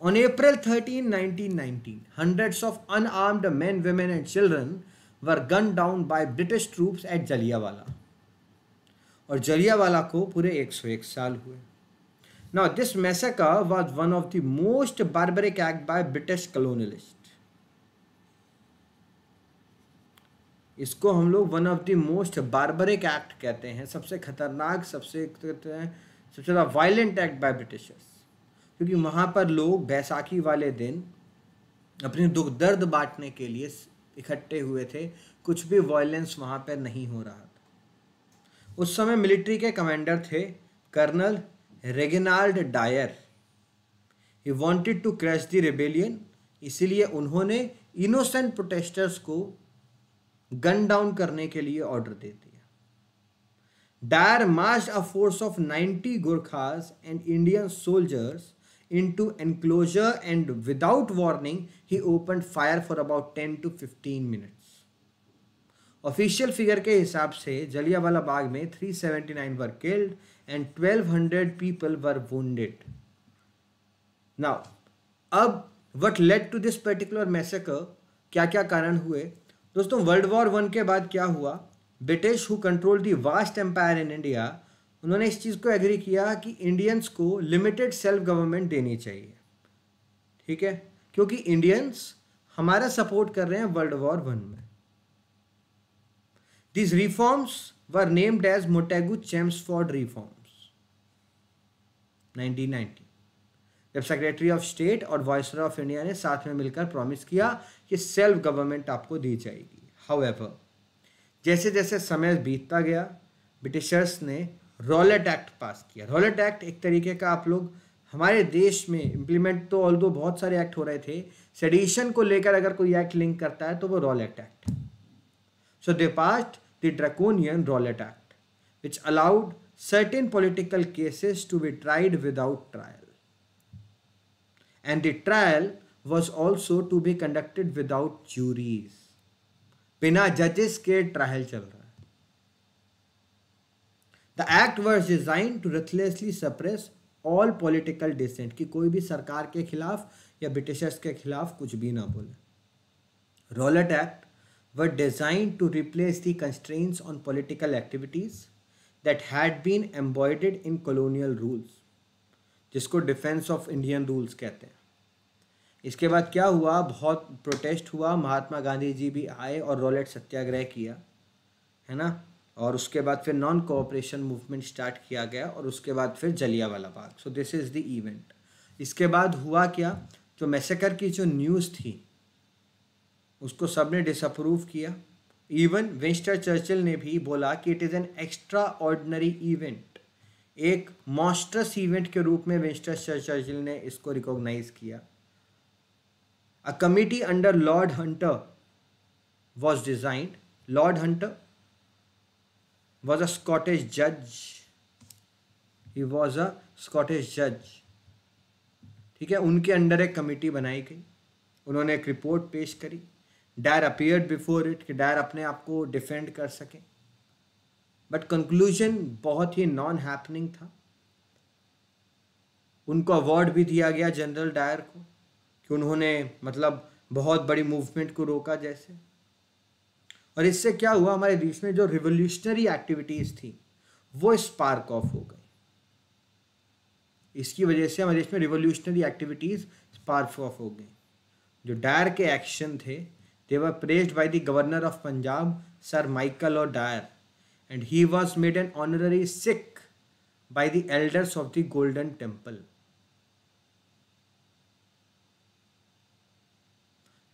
on April 13, 1919, hundreds of men women and children were gun down by British British at at और जलियावाला को पूरे 101 साल हुए now this massacre was one of the most barbaric act by British colonialist इसको हम लोग one of the most barbaric act कहते हैं सबसे खतरनाक सबसे कहते हैं सबसे ज़्यादा वायलेंट एक्ट बाय ब्रिटिशर्स क्योंकि वहाँ पर लोग बैसाखी वाले दिन अपने दुख दर्द बांटने के लिए इकट्ठे हुए थे कुछ भी वायलेंस वहाँ पर नहीं हो रहा था उस समय मिलिट्री के कमांडर थे colonel Reginald Dyer he wanted to crash the rebellion इसीलिए उन्होंने इनोसेंट प्रोटेस्टर्स को गन डाउन करने के लिए ऑर्डर दे दिया Dyer march a force of 90 Gurkhas and Indian soldiers into enclosure and without warning he open fire for about ten to fifteen minutes official figure के हिसाब से जलियावाला बाग में 379 were killed and twelve hundred people were वेड now अब what led to this particular massacre क्या क्या कारण हुए दोस्तों वर्ल्ड वॉर वन के बाद क्या हुआ British who control the vast empire in India उन्होंने इस चीज़ को एग्री किया कि इंडियंस को लिमिटेड सेल्फ गवर्नमेंट देनी चाहिए ठीक है क्योंकि इंडियंस हमारा सपोर्ट कर रहे हैं वर्ल्ड वॉर वन में this reforms were named as चैम्स चैम्सफॉर्ड रिफॉर्म्स 1990 जब सेक्रेटरी ऑफ स्टेट और वॉइसर ऑफ इंडिया ने साथ में मिलकर प्रॉमिस किया कि सेल्फ गवर्नमेंट आपको दी जाएगी हाउएवर जैसे जैसे समय बीतता गया ब्रिटिशर्स ने रॉलेट एक्ट पास किया रॉलेट एक्ट एक तरीके का आप लोग हमारे देश में इम्प्लीमेंट तो ऑल बहुत सारे एक्ट हो रहे थे सेडिशन को लेकर अगर कोई एक्ट लिंक करता है तो वो Rowlatt act so they passed the draconian Rowlatt act which allowed certain political cases to be tried without trial and the trial was also to be conducted without juries बिना जजेस के trial चल रहा है the act was design to ruthlessly suppress all political dissent कि कोई भी सरकार के खिलाफ या ब्रिटिशर्स के खिलाफ कुछ भी ना बोले Rowlatt act were designed to replace the constraints on political activities that had been embodied in colonial rules जिसको डिफेंस ऑफ इंडियन रूल्स कहते हैं इसके बाद क्या हुआ बहुत प्रोटेस्ट हुआ महात्मा गांधी जी भी आए और रोलेट सत्याग्रह किया है ना और उसके बाद फिर नॉन कोऑपरेशन मूवमेंट स्टार्ट किया गया और उसके बाद फिर Jallianwala Bagh so this is the event इसके बाद हुआ क्या जो मैसेकर की जो न्यूज़ थी उसको सब ने डिसअप्रूव किया इवन विंस्टर चर्चिल ने भी बोला कि it is an extraordinary event एक मॉस्ट्रस इवेंट के रूप में विंस्टर चर्चिल ने इसको रिकॉग्नाइज किया A committee under Lord Hunter was designed. Lord Hunter was a Scottish judge. He was a Scottish judge. ठीक है उनके अंडर एक कमेटी बनाई गई उन्होंने एक रिपोर्ट पेश करी डायर अपियर्ड बिफोर इट कि डायर अपने आप को डिफेंड कर सके बट कंक्लूजन बहुत ही नॉन हैपनिंग था उनको अवार्ड भी दिया गया जनरल डायर को कि उन्होंने मतलब बहुत बड़ी मूवमेंट को रोका जैसे और इससे क्या हुआ हमारे देश में जो रिवोल्यूशनरी एक्टिविटीज़ थी वो स्पार्क ऑफ हो गई इसकी वजह से हमारे देश में रिवोल्यूशनरी एक्टिविटीज़ स्पार्क ऑफ हो गई जो डायर के एक्शन थे they were praised by the governor of Punjab Sir Michael और Dyer and he was made an honorary Sikh by the elders of the golden temple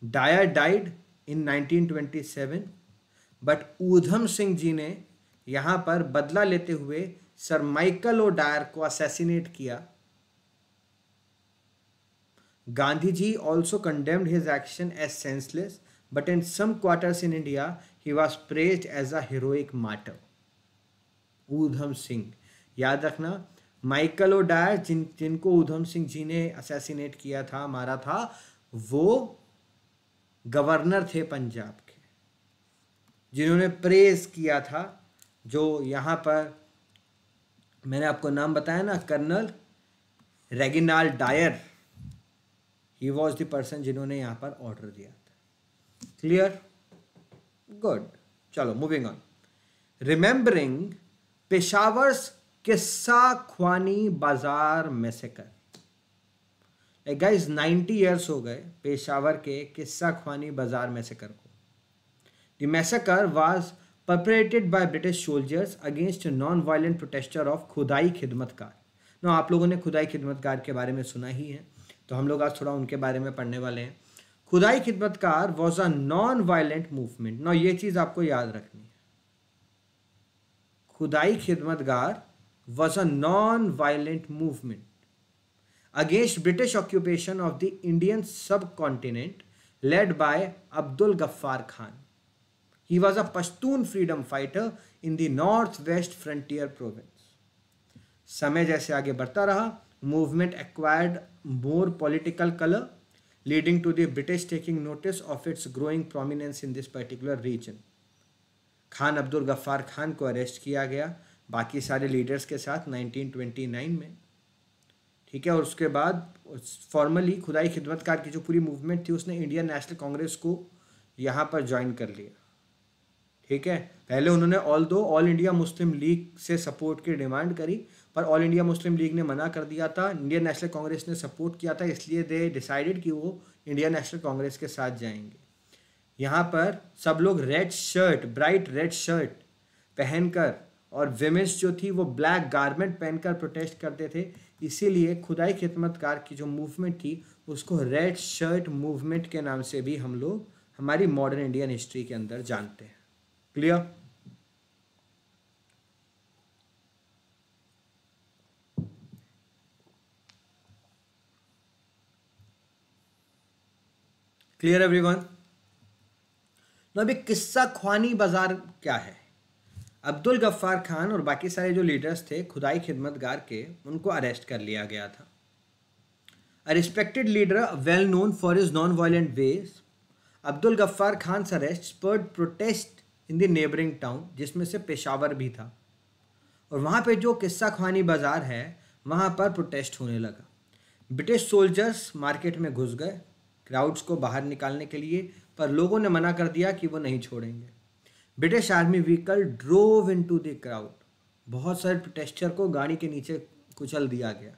Dyer died in nineteen twenty seven but Udham Singh ji ने यहाँ पर बदला लेते हुए Sir Michael O'Dwyer को assassinate किया Gandhi ji also condemned his action as senseless but in some quarters in India he was pressed as a heroic martyr Udham Singh याद रखना माइकल ओ डायर जिन जिनको ऊधम सिंह जी ने असैसिनेट किया था मारा था वो गवर्नर थे पंजाब के जिन्होंने प्रेस किया था जो यहाँ पर मैंने आपको नाम बताया ना colonel Reginald Dyer he was the person जिन्होंने यहाँ पर ऑर्डर दिया था क्लियर गुड चलो moving on remembering Peshawar's Qissa Khwani बाजार मैसेकर गाइस 90 years हो गए पेशावर के किस्सा खानी बाजार मैसेकर को the massacre was perpetrated by British soldiers against non violent protester of Khudai Khidmatgar ना आप लोगों ने खुदाई खिदमतकार के बारे में सुना ही है तो हम लोग आज थोड़ा उनके बारे में पढ़ने वाले हैं Khudai Khidmatgar was a non violent movement ना ये चीज़ आपको याद रखनी है Khudai Khidmatgar was a non violent movement against British occupation of the Indian subcontinent led by Abdul Ghaffar Khan. He was a Pashtun freedom fighter in the northwest frontier province. समय जैसे आगे बढ़ता रहा movement acquired more political colour leading to the British taking notice of its growing prominence in this particular region. Khan Abdul Ghaffar Khan को arrest किया गया बाकी सारे लीडर्स के साथ 1929 में ठीक है और उसके बाद फॉर्मली खुदाई खिदमतकार की जो पूरी मूवमेंट थी उसने इंडियन नेशनल कांग्रेस को यहाँ पर ज्वाइन कर लिया ठीक है पहले उन्होंने ऑल दो ऑल इंडिया मुस्लिम लीग से सपोर्ट की डिमांड करी पर ऑल इंडिया मुस्लिम लीग ने मना कर दिया था इंडियन नेशनल कांग्रेस ने सपोर्ट किया था इसलिए दे डिसाइडेड कि वो इंडियन नेशनल कांग्रेस के साथ जाएंगे यहाँ पर सब लोग red shirt bright red shirt पहनकर और वेमेंस जो थी वो ब्लैक गारमेंट पहनकर प्रोटेस्ट करते थे इसीलिए खुदाई खिदमतकार की जो मूवमेंट थी उसको रेड शर्ट मूवमेंट के नाम से भी हम लोग हमारी मॉडर्न इंडियन हिस्ट्री के अंदर जानते हैं क्लियर क्लियर एवरीवन वन अभी किस्सा ख्वानी बाजार क्या है अब्दुल गफ्फार खान और बाकी सारे जो लीडर्स थे खुदाई खिदमतगार के उनको अरेस्ट कर लिया गया था a respected leader well known for his non violent ways Abdul Ghaffar Khan arrest spurred protest in the neighbouring town जिसमें से पेशावर भी था और वहाँ पे जो किस्सा खानी बाज़ार है वहाँ पर प्रोटेस्ट होने लगा ब्रिटिश सोल्जर्स मार्केट में घुस गए क्राउड्स को बाहर निकालने के लिए पर लोगों ने मना कर दिया कि वो नहीं छोड़ेंगे British army vehicle drove into the crowd बहुत सारे प्रोटेस्टर को गाड़ी के नीचे कुचल दिया गया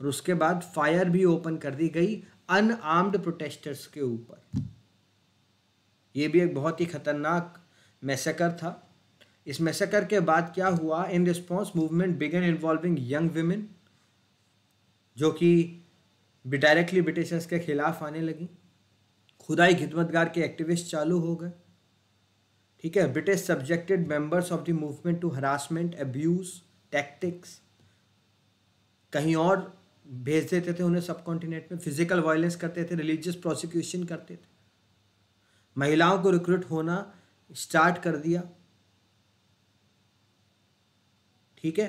और उसके बाद फायर भी ओपन कर दी गई अनआर्म्ड प्रोटेस्टर्स के ऊपर ये भी एक बहुत ही खतरनाक मैसेकर था इस मैसेकर के बाद क्या हुआ in response movement began involving young women जो कि डायरेक्टली ब्रिटिशर्स के खिलाफ आने लगी खुदाई खिदमतगार के एक्टिविस्ट चालू हो गए ठीक है British subjected members of the movement to harassment abuse tactics कहीं और भेज देते थे उन्हें सब कॉन्टिनेंट में फिजिकल वायलेंस करते थे रिलीजियस प्रोसिक्यूशन करते थे महिलाओं को रिक्रूट होना स्टार्ट कर दिया ठीक है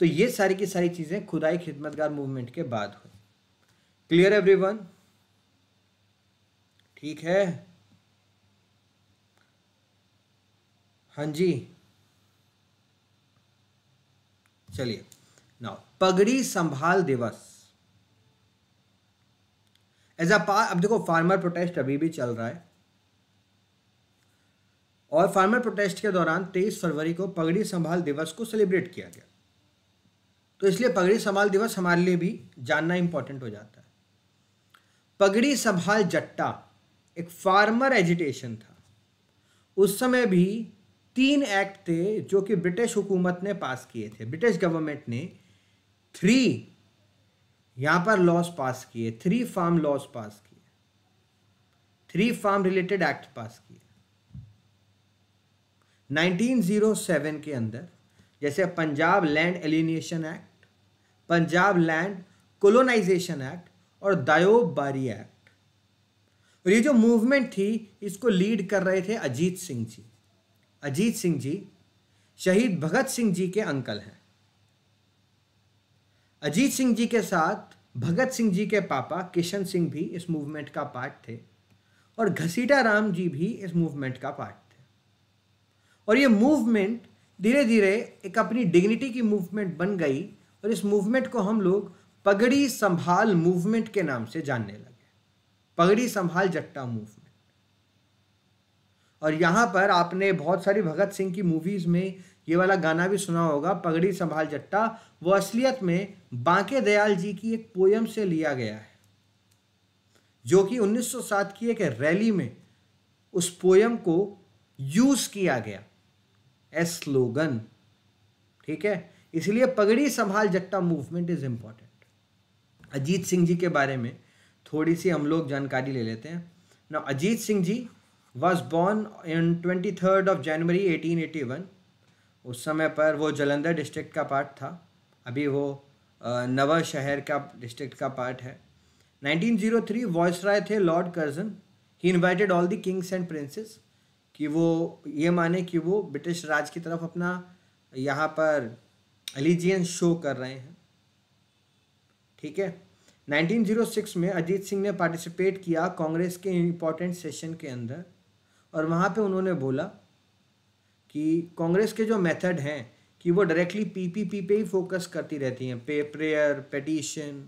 तो ये सारी की सारी चीज़ें खुदाई खिदमतगार मूवमेंट के बाद हुई क्लियर एवरीवन ठीक है हाँ जी चलिए नाउ पगड़ी संभाल दिवस एज अ अब देखो फार्मर प्रोटेस्ट अभी भी चल रहा है और फार्मर प्रोटेस्ट के दौरान 23 फरवरी को पगड़ी संभाल दिवस को सेलिब्रेट किया गया तो इसलिए पगड़ी संभाल दिवस हमारे लिए भी जानना इंपॉर्टेंट हो जाता है पगड़ी संभाल जट्टा एक फार्मर एजिटेशन था उस समय भी तीन एक्ट थे जो कि ब्रिटिश हुकूमत ने पास किए थे ब्रिटिश गवर्नमेंट ने थ्री यहाँ पर लॉज पास किए थ्री फार्म लॉज पास किए three farm related act pass किए 1907 के अंदर जैसे Punjab land alienation act Punjab land colonisation act और दायोब बारी एक्ट और ये जो मूवमेंट थी इसको लीड कर रहे थे अजीत सिंह जी अजीत सिंह जी शहीद भगत सिंह जी के अंकल हैं अजीत सिंह जी के साथ भगत सिंह जी के पापा किशन सिंह भी इस मूवमेंट का पार्ट थे और घसीटा राम जी भी इस मूवमेंट का पार्ट थे और ये मूवमेंट धीरे धीरे एक अपनी डिग्निटी की मूवमेंट बन गई और इस मूवमेंट को हम लोग पगड़ी संभाल मूवमेंट के नाम से जानने लगे पगड़ी संभाल जट्टा मूवमेंट और यहाँ पर आपने बहुत सारी भगत सिंह की मूवीज़ में ये वाला गाना भी सुना होगा पगड़ी संभाल जट्टा वो असलियत में बांके दयाल जी की एक पोयम से लिया गया है जो कि 1907 की एक रैली में उस पोयम को यूज़ किया गया ए स्लोगन ठीक है इसलिए Pagri Sambhal Jatta movement is important Ajit Singh ji के बारे में थोड़ी सी हम लोग जानकारी ले लेते हैं ना Ajit Singh ji was born in twenty third of January eighteen eighty one उस समय पर वो जलंधर डिस्ट्रिक्ट का पार्ट था अभी वो नवा शहर का डिस्ट्रिक्ट का पार्ट है nineteen zero three viceroy थे Lord Curzon he invited all the kings and princes कि वो ये माने कि वो ब्रिटिश राज की तरफ अपना यहाँ पर एलिजियंस शो कर रहे हैं ठीक है 1906 में अजीत सिंह ने पार्टिसिपेट किया कांग्रेस के इम्पोर्टेंट सेशन के अंदर और वहाँ पे उन्होंने बोला कि कांग्रेस के जो मेथड हैं कि वो डायरेक्टली पीपीपी पे ही फोकस करती रहती हैं पे प्रेयर पटिशन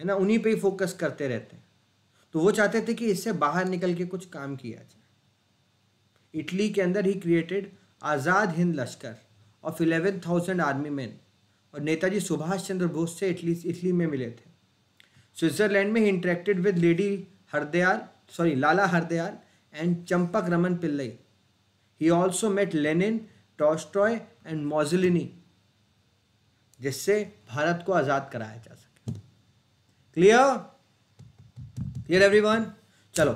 है ना उन्हीं पे ही फोकस करते रहते हैं तो वो चाहते थे कि इससे बाहर निकल के कुछ काम किया जाए इटली के अंदर he created Azad Hind Lashkar of eleven thousand army man और नेताजी सुभाष चंद्र बोस से इटली इटली में मिले थे स्विट्ज़रलैंड में he interacted with Lady Hardayal sorry Lala Hardayal and Champak Raman Pillai. He also met Lenin, Tolstoy and Mussolini जिससे भारत को आज़ाद कराया जा सके क्लियर क्लियर एवरीवन चलो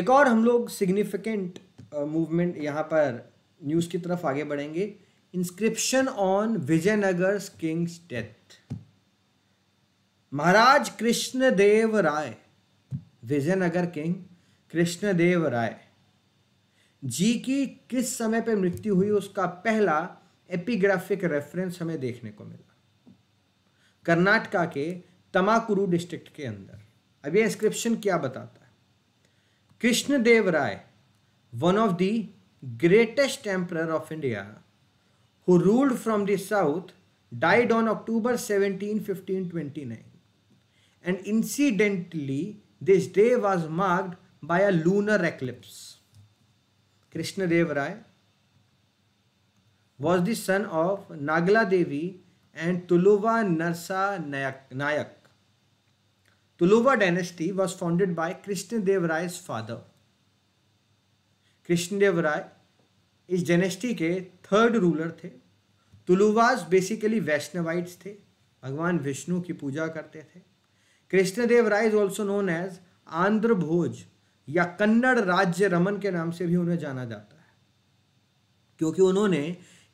एक और हम लोग सिग्निफिकेंट मूवमेंट uh, यहाँ पर न्यूज़ की तरफ आगे बढ़ेंगे inscription on Vijayanagar kings death Maharaj Krishnadeva Raya Vijayanagar king Krishnadeva Raya ji की किस समय पर मृत्यु हुई उसका पहला एपिग्राफिक रेफरेंस हमें देखने को मिला कर्नाटका के तमाकुरु डिस्ट्रिक्ट के अंदर अब ये इंस्क्रिप्शन क्या बताता है Krishnadeva Raya one of the of India who ruled from the south died on October seventeen fifteen 17, nine and incidentally this day was marked by a lunar eclipse Krishna Deva Raya was the son of Nagala Devi and Tuluva Narasa Nayaka Nayaka Tuluva dynasty was founded by Krishna Deva Raya father Krishna Deva Raya इस dynasty के third ruler थे तुलुवास basically वैष्णवाइट्स थे भगवान विष्णु की पूजा करते थे Krishnadeva Raya is also known as Andhra Bhoja या कन्नड़ राज्य रमन के नाम से भी उन्हें जाना जाता है क्योंकि उन्होंने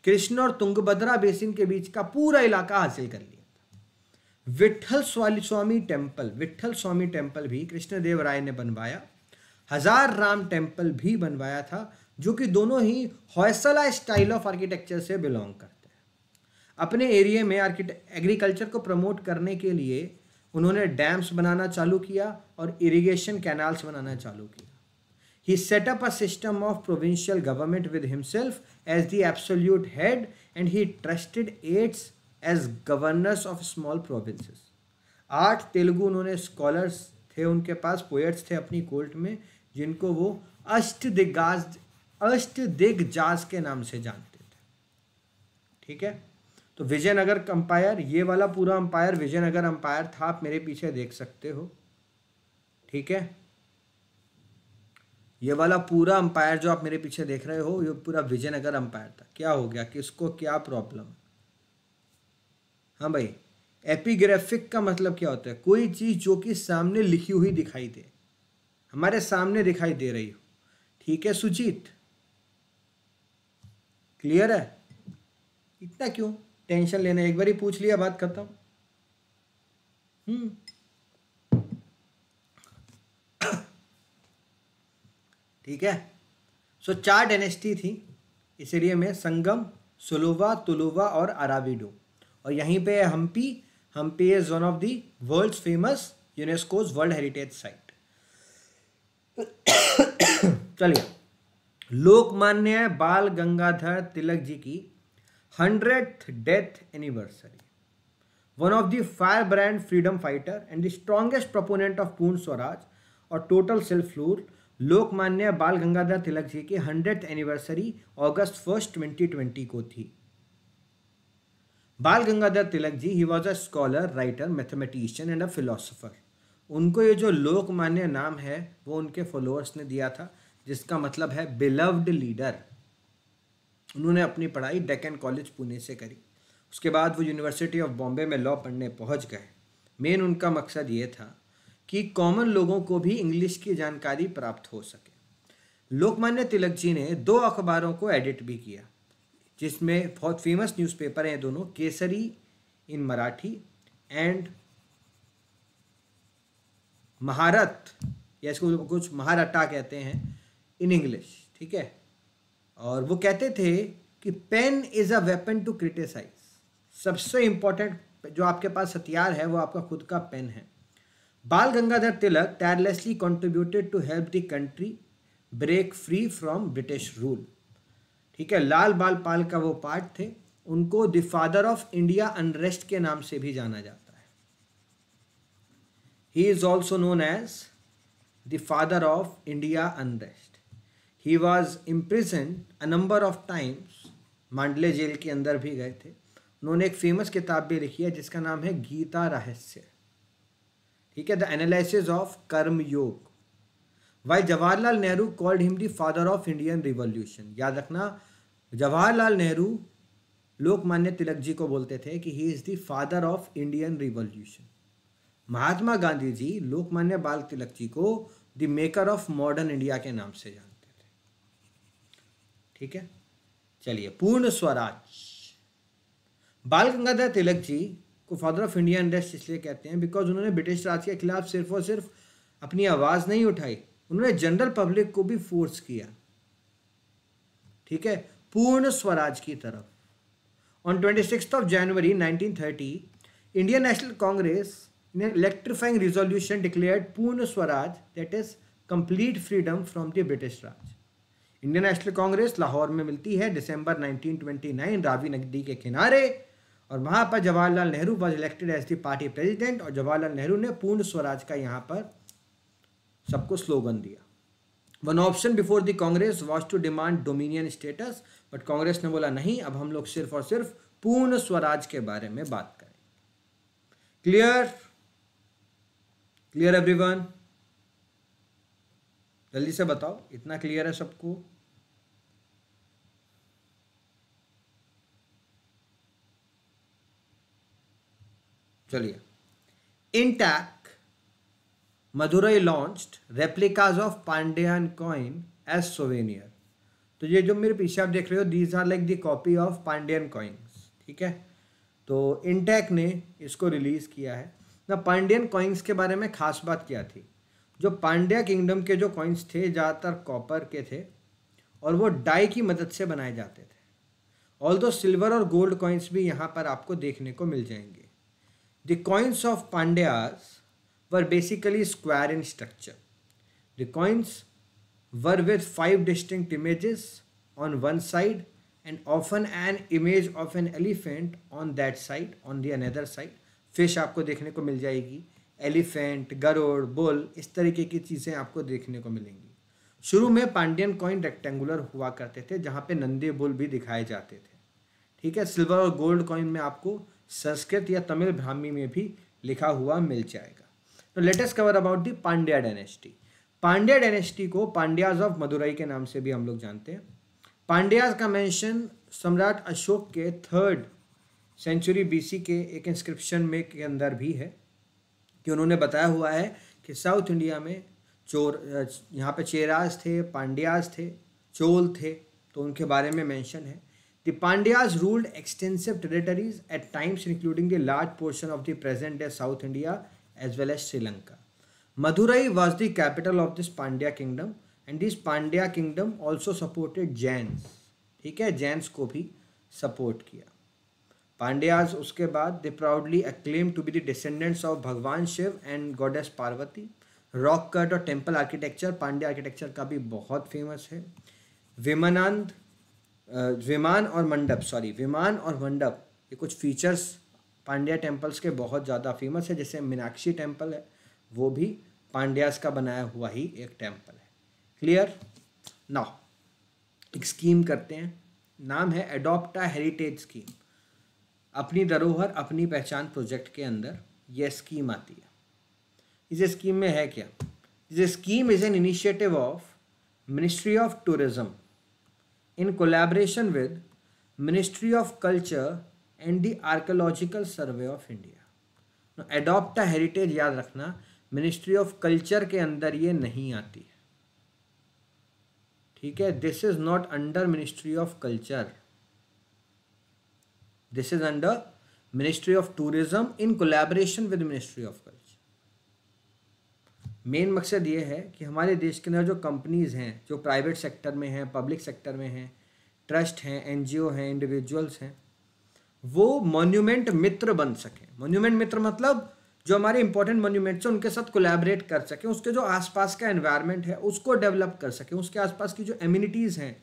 कृष्ण और तुंगभद्रा बेसिन के बीच का पूरा इलाका हासिल कर लिया था विठल स्वामी टेम्पल विठल स्वामी टेम्पल भी कृष्णदेव राय ने बनवाया हजार राम टेम्पल भी बनवाया था जो कि दोनों ही हौसला स्टाइल ऑफ आर्किटेक्चर से बिलोंग करते हैं अपने एरिए में एग्रीकल्चर को प्रमोट करने के लिए उन्होंने डैम्स बनाना चालू किया और इरिगेशन कैनाल्स बनाना चालू किया he set up a system of provincial government with himself as the absolute head and he trusted aides as governors of small provinces आठ तेलुगु उन्होंने स्कॉलर्स थे उनके पास पोएट्स थे अपनी कोर्ट में जिनको वो अष्ट दिग्गज अष्ट दिग्गज के नाम से जानते थे ठीक है तो विजयनगर अंपायर ये वाला पूरा अंपायर विजयनगर अंपायर था आप मेरे पीछे देख सकते हो ठीक है ये वाला पूरा अंपायर जो आप मेरे पीछे देख रहे हो ये पूरा विजयनगर अंपायर था क्या हो गया किसको क्या प्रॉब्लम हाँ भाई एपिग्राफिक का मतलब क्या होता है कोई चीज़ जो कि सामने लिखी हुई दिखाई दे हमारे सामने दिखाई दे रही हो ठीक है सुजीत क्लियर है इतना क्यों टेंशन लेने एक बार ही पूछ लिया बात खत्म हम्म। ठीक है सो so, चार डेनेस्टी थी इस एरिया में संगम सुलुवा तुलुवा और अराविडो और यहीं पे Hampi Hampi is one of the world famous UNESCO's world heritage site चलिए लोकमान्य बाल गंगाधर तिलक जी की death anniversary one of the firebrand freedom fighter and the strongest proponent of Purna Swaraj और total self rule Lokmanya Bal Gangadhar Tilak ji की hundred anniversary August first twenty twenty को थी Bal Gangadhar Tilak ji he was a scholar writer mathematician and a philosopher उनको ये जो लोकमान्य नाम है वो उनके फॉलोअर्स ने दिया था जिसका मतलब है बिलव्ड लीडर उन्होंने अपनी पढ़ाई डेकन कॉलेज पुणे से करी उसके बाद वो यूनिवर्सिटी ऑफ बॉम्बे में लॉ पढ़ने पहुंच गए मेन उनका मकसद ये था कि कॉमन लोगों को भी इंग्लिश की जानकारी प्राप्त हो सके लोकमान्य तिलक जी ने दो अखबारों को एडिट भी किया जिसमें बहुत फेमस न्यूज़पेपर हैं दोनों केसरी इन मराठी एंड महारत या इसको कुछ महाराटा कहते हैं इन इंग्लिश ठीक है और वो कहते थे कि pen is a weapon to criticise सबसे इंपॉर्टेंट जो आपके पास हथियार है वो आपका खुद का पेन है Bal Gangadhar Tilak tirelessly contributed to help the country break free from British rule ठीक है लाल बाल पाल का वो पार्ट थे उनको the father of India unrest के नाम से भी जाना जाता है he is also known as the father of India unrest he was imprisoned a number of times Mandalay jail के अंदर भी गए थे उन्होंने एक फेमस किताब भी लिखी है जिसका नाम है गीता रहस्य ठीक है the analysis of karma yoga why Jawaharlal Nehru called him the father of Indian revolution याद रखना जवाहरलाल नेहरू लोकमान्य तिलक जी को बोलते थे कि he is the father of Indian revolution Mahatma Gandhi ji Lokmanya Bal Tilak ji को the maker of modern India के नाम से जानते ठीक है चलिए पूर्ण स्वराज बाल गंगाधर तिलक जी को फादर ऑफ इंडिया इंडस्ट इसलिए कहते हैं बिकॉज उन्होंने ब्रिटिश राज के खिलाफ सिर्फ और सिर्फ अपनी आवाज नहीं उठाई उन्होंने जनरल पब्लिक को भी फोर्स किया ठीक है पूर्ण स्वराज की तरफ on twenty six of January nineteen thirty Indian National Congress ने electrifying resolution declare Purna Swaraj that is complete freedom from the British Raj Indian National Congress Lahore में मिलती है दिसंबर 1929 रावी नदी के किनारे और वहाँ पर Jawaharlal Nehru was elected as the party president और जवाहरलाल नेहरू ने पूर्ण स्वराज का यहाँ पर सबको स्लोगन दिया one option before the Congress was to demand dominion status but Congress ने बोला नहीं अब हम लोग सिर्फ और सिर्फ पूर्ण स्वराज के बारे में बात करें क्लियर क्लियर एवरीवन जल्दी से बताओ इतना क्लियर है सबको चलिए INTACH Madurai launched replicas of Pandyan coin as souvenir तो ये जो मेरे पीछे आप देख रहे हो these are like the copy of Pandyan coins ठीक है तो इंटैक ने इसको रिलीज़ किया है ना पांड्यन कॉइन्स के बारे में खास बात क्या थी जो पांड्या किंगडम के जो कॉइन्स थे ज़्यादातर कॉपर के थे और वो डाई की मदद से बनाए जाते थे ऑल दो सिल्वर और गोल्ड कॉइन्स भी यहाँ पर आपको देखने को मिल जाएंगे The coins of Pandyas were basically square in structure. The coins were with five distinct images on one side and often an image of an elephant on that side, on the another side. Fish आपको देखने को मिल जाएगी elephant Garuda bull इस तरीके की चीज़ें आपको देखने को मिलेंगी शुरू में पांडियन कॉइन रेक्टेंगुलर हुआ करते थे जहाँ पे नंदी बुल भी दिखाए जाते थे ठीक है सिल्वर और गोल्ड कॉइन में आपको संस्कृत या तमिल ब्राह्मी में भी लिखा हुआ मिल जाएगा तो latest cover about the Pandya dynasty Pandya dynasty को पांड्याज ऑफ मदुरई के नाम से भी हम लोग जानते हैं पांड्याज का मेंशन सम्राट अशोक के थर्ड सेंचुरी बीसी के एक इंस्क्रिप्शन में के अंदर भी है कि उन्होंने बताया हुआ है कि साउथ इंडिया में चोर यहाँ पे चेराज थे पांड्याज थे चोल थे तो उनके बारे में मेंशन है The Pandyas ruled extensive territories, at times including the large portion of the present-day South India as well as Sri Lanka. Madurai was the capital of this Pandya kingdom and this Pandya kingdom also supported Jains. ठीक है जैन्स को भी support किया पांड्याज उसके बाद they proudly acclaim to be the descendants of Bhagwan Shiva and goddess Parvati rock cut और temple architecture Pandya architecture का भी बहुत फेमस है विमानंद विमान और मंडप सॉरी विमान और मंडप ये कुछ फीचर्स पांड्या टेम्पल्स के बहुत ज़्यादा फेमस है जैसे मीनाक्षी टेम्पल है वो भी पांड्यास का बनाया हुआ ही एक टेम्पल है क्लियर नाउ एक स्कीम करते हैं नाम है एडोप्टा हेरिटेज स्कीम अपनी धरोहर अपनी पहचान प्रोजेक्ट के अंदर यह स्कीम आती है इस स्कीम में है क्या इस scheme is an initiative of ministry of tourism in collaboration with Ministry of Culture and the Archaeological Survey of India. Now, adopt heritage याद रखना मिनिस्ट्री ऑफ कल्चर के अंदर ये नहीं आती है ठीक है this is not under ministry of culture this is under ministry of tourism in collaboration with ministry of culture main मकसद ये है कि हमारे देश के अंदर जो कंपनीज़ हैं जो प्राइवेट सेक्टर में हैं पब्लिक सेक्टर में हैं ट्रस्ट हैं एन हैं इंडिविजुअल्स हैं वो मोन्यूमेंट मित्र बन सकें मोन्यूमेंट मित्र मतलब जो हमारे इंपॉर्टेंट मोन्यूमेंट्स हैं उनके साथ कोलैबोरेट कर सकें उसके जो आसपास का एनवायरनमेंट है उसको डेवलप कर सकें उसके आसपास की जो एम्यूनिटीज़ हैं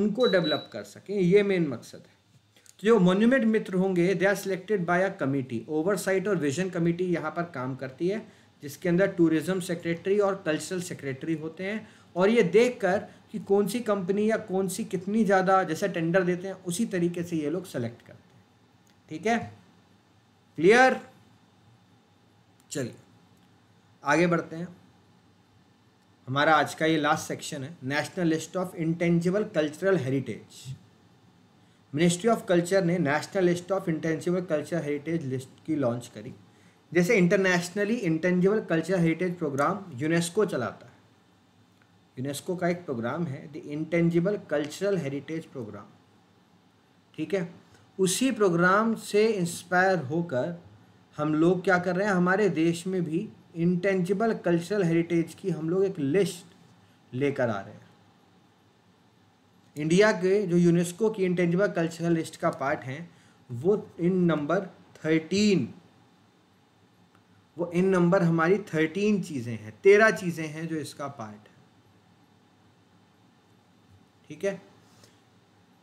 उनको डेवलप कर सकें ये मेन मकसद है तो जो मोन्यूमेंट मित्र होंगे they are selected by a committee oversight और विजन कमेटी यहाँ पर काम करती है जिसके अंदर टूरिज्म सेक्रेटरी और कल्चरल सेक्रेटरी होते हैं और ये देख कर कि कौन सी कंपनी या कौन सी कितनी ज़्यादा जैसे टेंडर देते हैं उसी तरीके से ये लोग सेलेक्ट करते हैं ठीक है क्लियर चलिए आगे बढ़ते हैं हमारा आज का ये लास्ट सेक्शन है national list of intangible cultural heritage ministry of culture ने national list of intangible culture heritage list की लॉन्च करी जैसे internationally intangible culture heritage programme UNESCO चलाता है यूनेस्को का एक प्रोग्राम है the intangible cultural heritage programme ठीक है उसी प्रोग्राम से इंस्पायर होकर हम लोग क्या कर रहे हैं हमारे देश में भी इंटेंजिबल कल्चरल हेरिटेज की हम लोग एक लिस्ट लेकर आ रहे हैं इंडिया के जो यूनेस्को की इंटेंजिबल कल्चरल लिस्ट का पार्ट हैं वो इन नंबर थर्टीन वो इन नंबर हमारी थर्टीन चीज़ें हैं तेरह चीज़ें हैं जो इसका पार्ट है ठीक है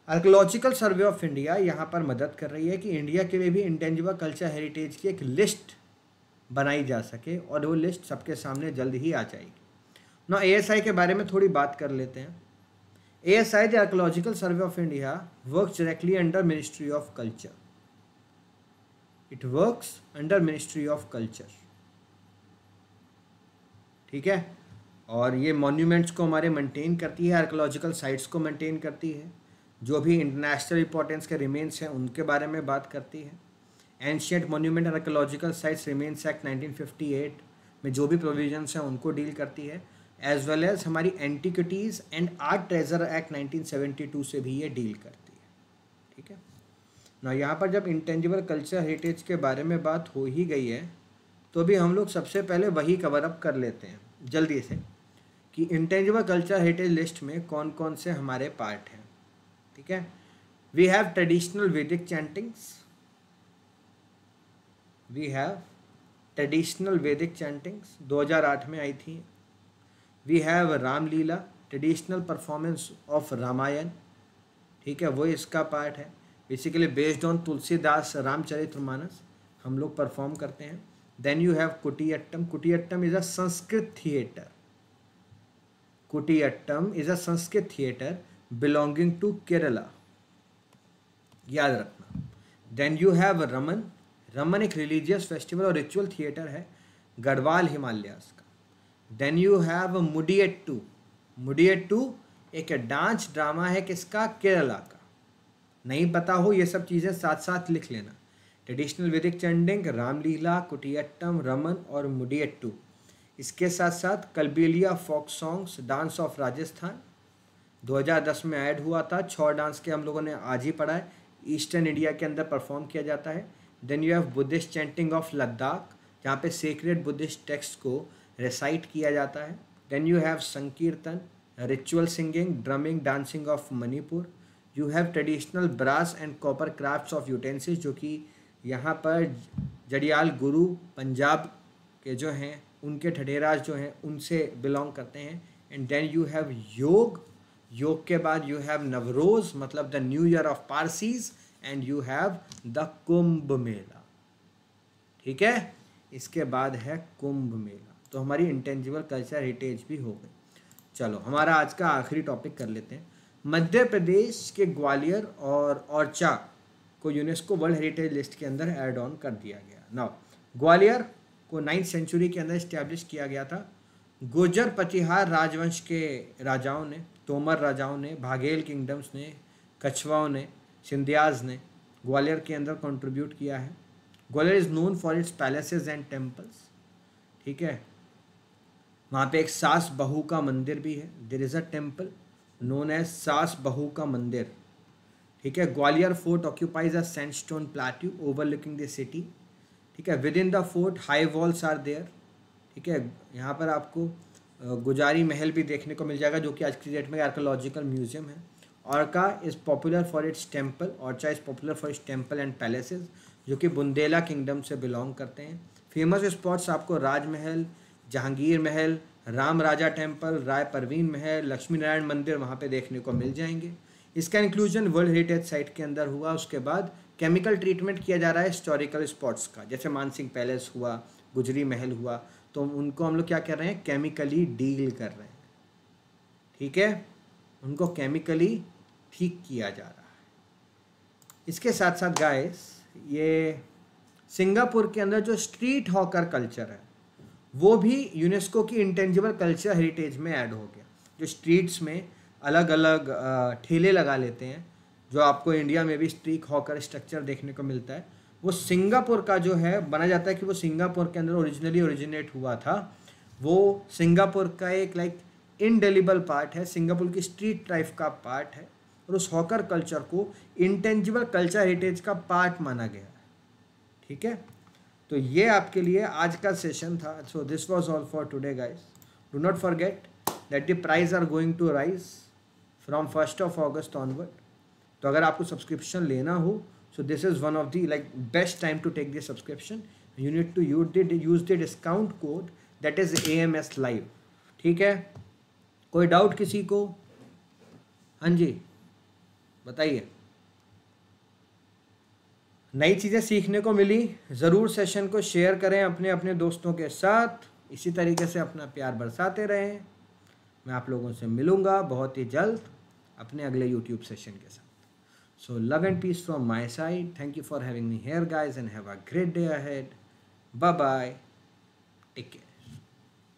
आर्कोलॉजिकल सर्वे ऑफ इंडिया यहाँ पर मदद कर रही है कि इंडिया के लिए भी इंटेंजिबल कल्चर हेरिटेज की एक लिस्ट बनाई जा सके और वो लिस्ट सबके सामने जल्द ही आ जाएगी ना एएसआई के बारे में थोड़ी बात कर लेते हैं A S I the archaeological survey of India work directly under ministry of culture it works under ministry of culture ठीक है और ये मॉन्यूमेंट्स को हमारे मेंटेन करती है आर्कोलॉजिकल साइट्स को मेंटेन करती है जो भी इंटरनेशनल इंपॉर्टेंस के रिमेन्स हैं उनके बारे में बात करती है ancient monument archaeological sites remains act nineteen में जो भी प्रोविजंस हैं उनको डील करती है एज वेल एज हमारी antiquities and art treasure act nineteen से भी ये डील करती है ठीक है ना यहाँ पर जब इंटेंजिबल कल्चर हेरिटेज के बारे में बात हो ही गई है तो भी हम लोग सबसे पहले वही कवर अप कर लेते हैं जल्दी से कि इंटेंजिबल कल्चर हेरिटेज लिस्ट में कौन कौन से हमारे पार्ट हैं ठीक है we have traditional Vedic chantings we have traditional Vedic chantings 2008 में आई थी we have Ramlila traditional performance of Ramayana ठीक है वो इसका पार्ट है basically based on Tulsidas Ramcharit Manas हम लोग परफॉर्म करते हैं then you have kutiyattam kutiyattam is a sanskrit theater kutiyattam is a sanskrit theater belonging to kerala याद रखना then you have Ramman Ramman एक रिलीजियस फेस्टिवल और रिचुअल थिएटर है गढ़वाल हिमालयास का then you have Mudiyettu Mudiyettu एक dance drama है किसका केरला का नहीं पता हो ये सब चीज़ें साथ साथ लिख लेना ट्रेडिशनल वैदिक चैंडिंग रामलीला कुटियट्टम रमन और मुडियट्टू इसके साथ साथ Kalbelia folk songs dance of Rajasthan 2010 में ऐड हुआ था छः डांस के हम लोगों ने आज ही पढ़ा है ईस्टर्न इंडिया के अंदर परफॉर्म किया जाता है then you have Buddhist chanting of Ladakh जहाँ पे सीक्रेट बुद्धिस्ट टेक्स्ट को रिसाइट किया जाता है then you have Sankirtana ritual singing drumming dancing of Manipur you have traditional brass and copper craft of utensils जो कि यहाँ पर जडियाल गुरु पंजाब के जो हैं उनके ठढेराज जो हैं उनसे बिलोंग करते हैं एंड देन यू हैव योग योग के बाद यू हैव नवरोज मतलब the new year of Parsis and you have the Kumbh Mela ठीक है इसके बाद है कुंभ मेला तो हमारी इंटेंजिबल कल्चर हेरिटेज भी हो गई चलो हमारा आज का आखिरी टॉपिक कर लेते हैं मध्य प्रदेश के ग्वालियर और औरचा को यूनेस्को वर्ल्ड हेरिटेज लिस्ट के अंदर एड ऑन कर दिया गया नाउ ग्वालियर को नाइन्थ सेंचुरी के अंदर इस्टेब्लिश किया गया था गुजर पतिहार राजवंश के राजाओं ने तोमर राजाओं ने भागेल किंगडम्स ने कछवाओं ने सिंधियाज ने ग्वालियर के अंदर कंट्रीब्यूट किया है Gwalior is known for its palaces and temples ठीक है वहाँ पे एक सास बहू का मंदिर भी है there is a temple known as Saas Bahu का मंदिर ठीक है Gwalior fort occupies a sandstone plateau overlooking the city ठीक है within the fort high walls are there ठीक है यहाँ पर आपको गुजारी महल भी देखने को मिल जाएगा जो कि आज की डेट में आर्कोलॉजिकल म्यूजियम है Orchha is popular for its temple Orchha is popular for its temple and palaces जो कि बुंदेला किंगडम से बिलोंग करते हैं फेमस स्पॉट्स आपको राजमहल जहांगीर महल राम राजा टेम्पल राय परवीन महल लक्ष्मी नारायण मंदिर वहाँ पे देखने को मिल जाएंगे इसका इंक्लूजन वर्ल्ड हेरिटेज साइट के अंदर हुआ उसके बाद केमिकल ट्रीटमेंट किया जा रहा है हिस्टोरिकल स्पॉट्स का जैसे मानसिंह पैलेस हुआ गुजरी महल हुआ तो उनको हम लोग क्या कर रहे हैं केमिकली डील कर रहे हैं ठीक है उनको केमिकली ठीक किया जा रहा है इसके साथ साथ गाइस ये सिंगापुर के अंदर जो स्ट्रीट हॉकर कल्चर है वो भी यूनेस्को की इंटेंजिबल कल्चर हेरिटेज में ऐड हो गया जो स्ट्रीट्स में अलग अलग ठेले लगा लेते हैं जो आपको इंडिया में भी स्ट्रीक हॉकर स्ट्रक्चर देखने को मिलता है वो सिंगापुर का जो है बना जाता है कि वो सिंगापुर के अंदर ओरिजिनली ओरिजिनेट हुआ था वो सिंगापुर का एक लाइक इनडेलिबल पार्ट है सिंगापुर की स्ट्रीट ट्राइफ का पार्ट है और उस हॉकर कल्चर को इंटेंजिबल कल्चर हेरिटेज का पार्ट माना गया ठीक है तो ये आपके लिए आज का सेशन था so this was all for today guys do not forget that the prices are going to rise from first of August onward तो अगर आपको सब्सक्रिप्शन लेना हो so this is one of the like best time to take this subscription you need to use use the discount code that is A M S live ठीक है कोई doubt किसी को हाँ जी बताइए नई चीज़ें सीखने को मिली ज़रूर सेशन को शेयर करें अपने अपने दोस्तों के साथ इसी तरीके से अपना प्यार बरसाते रहें मैं आप लोगों से मिलूँगा बहुत ही जल्द अपने अगले यूट्यूब सेशन के साथ so love and peace from my side thank you for having me here guys and have a great day ahead bye bye take care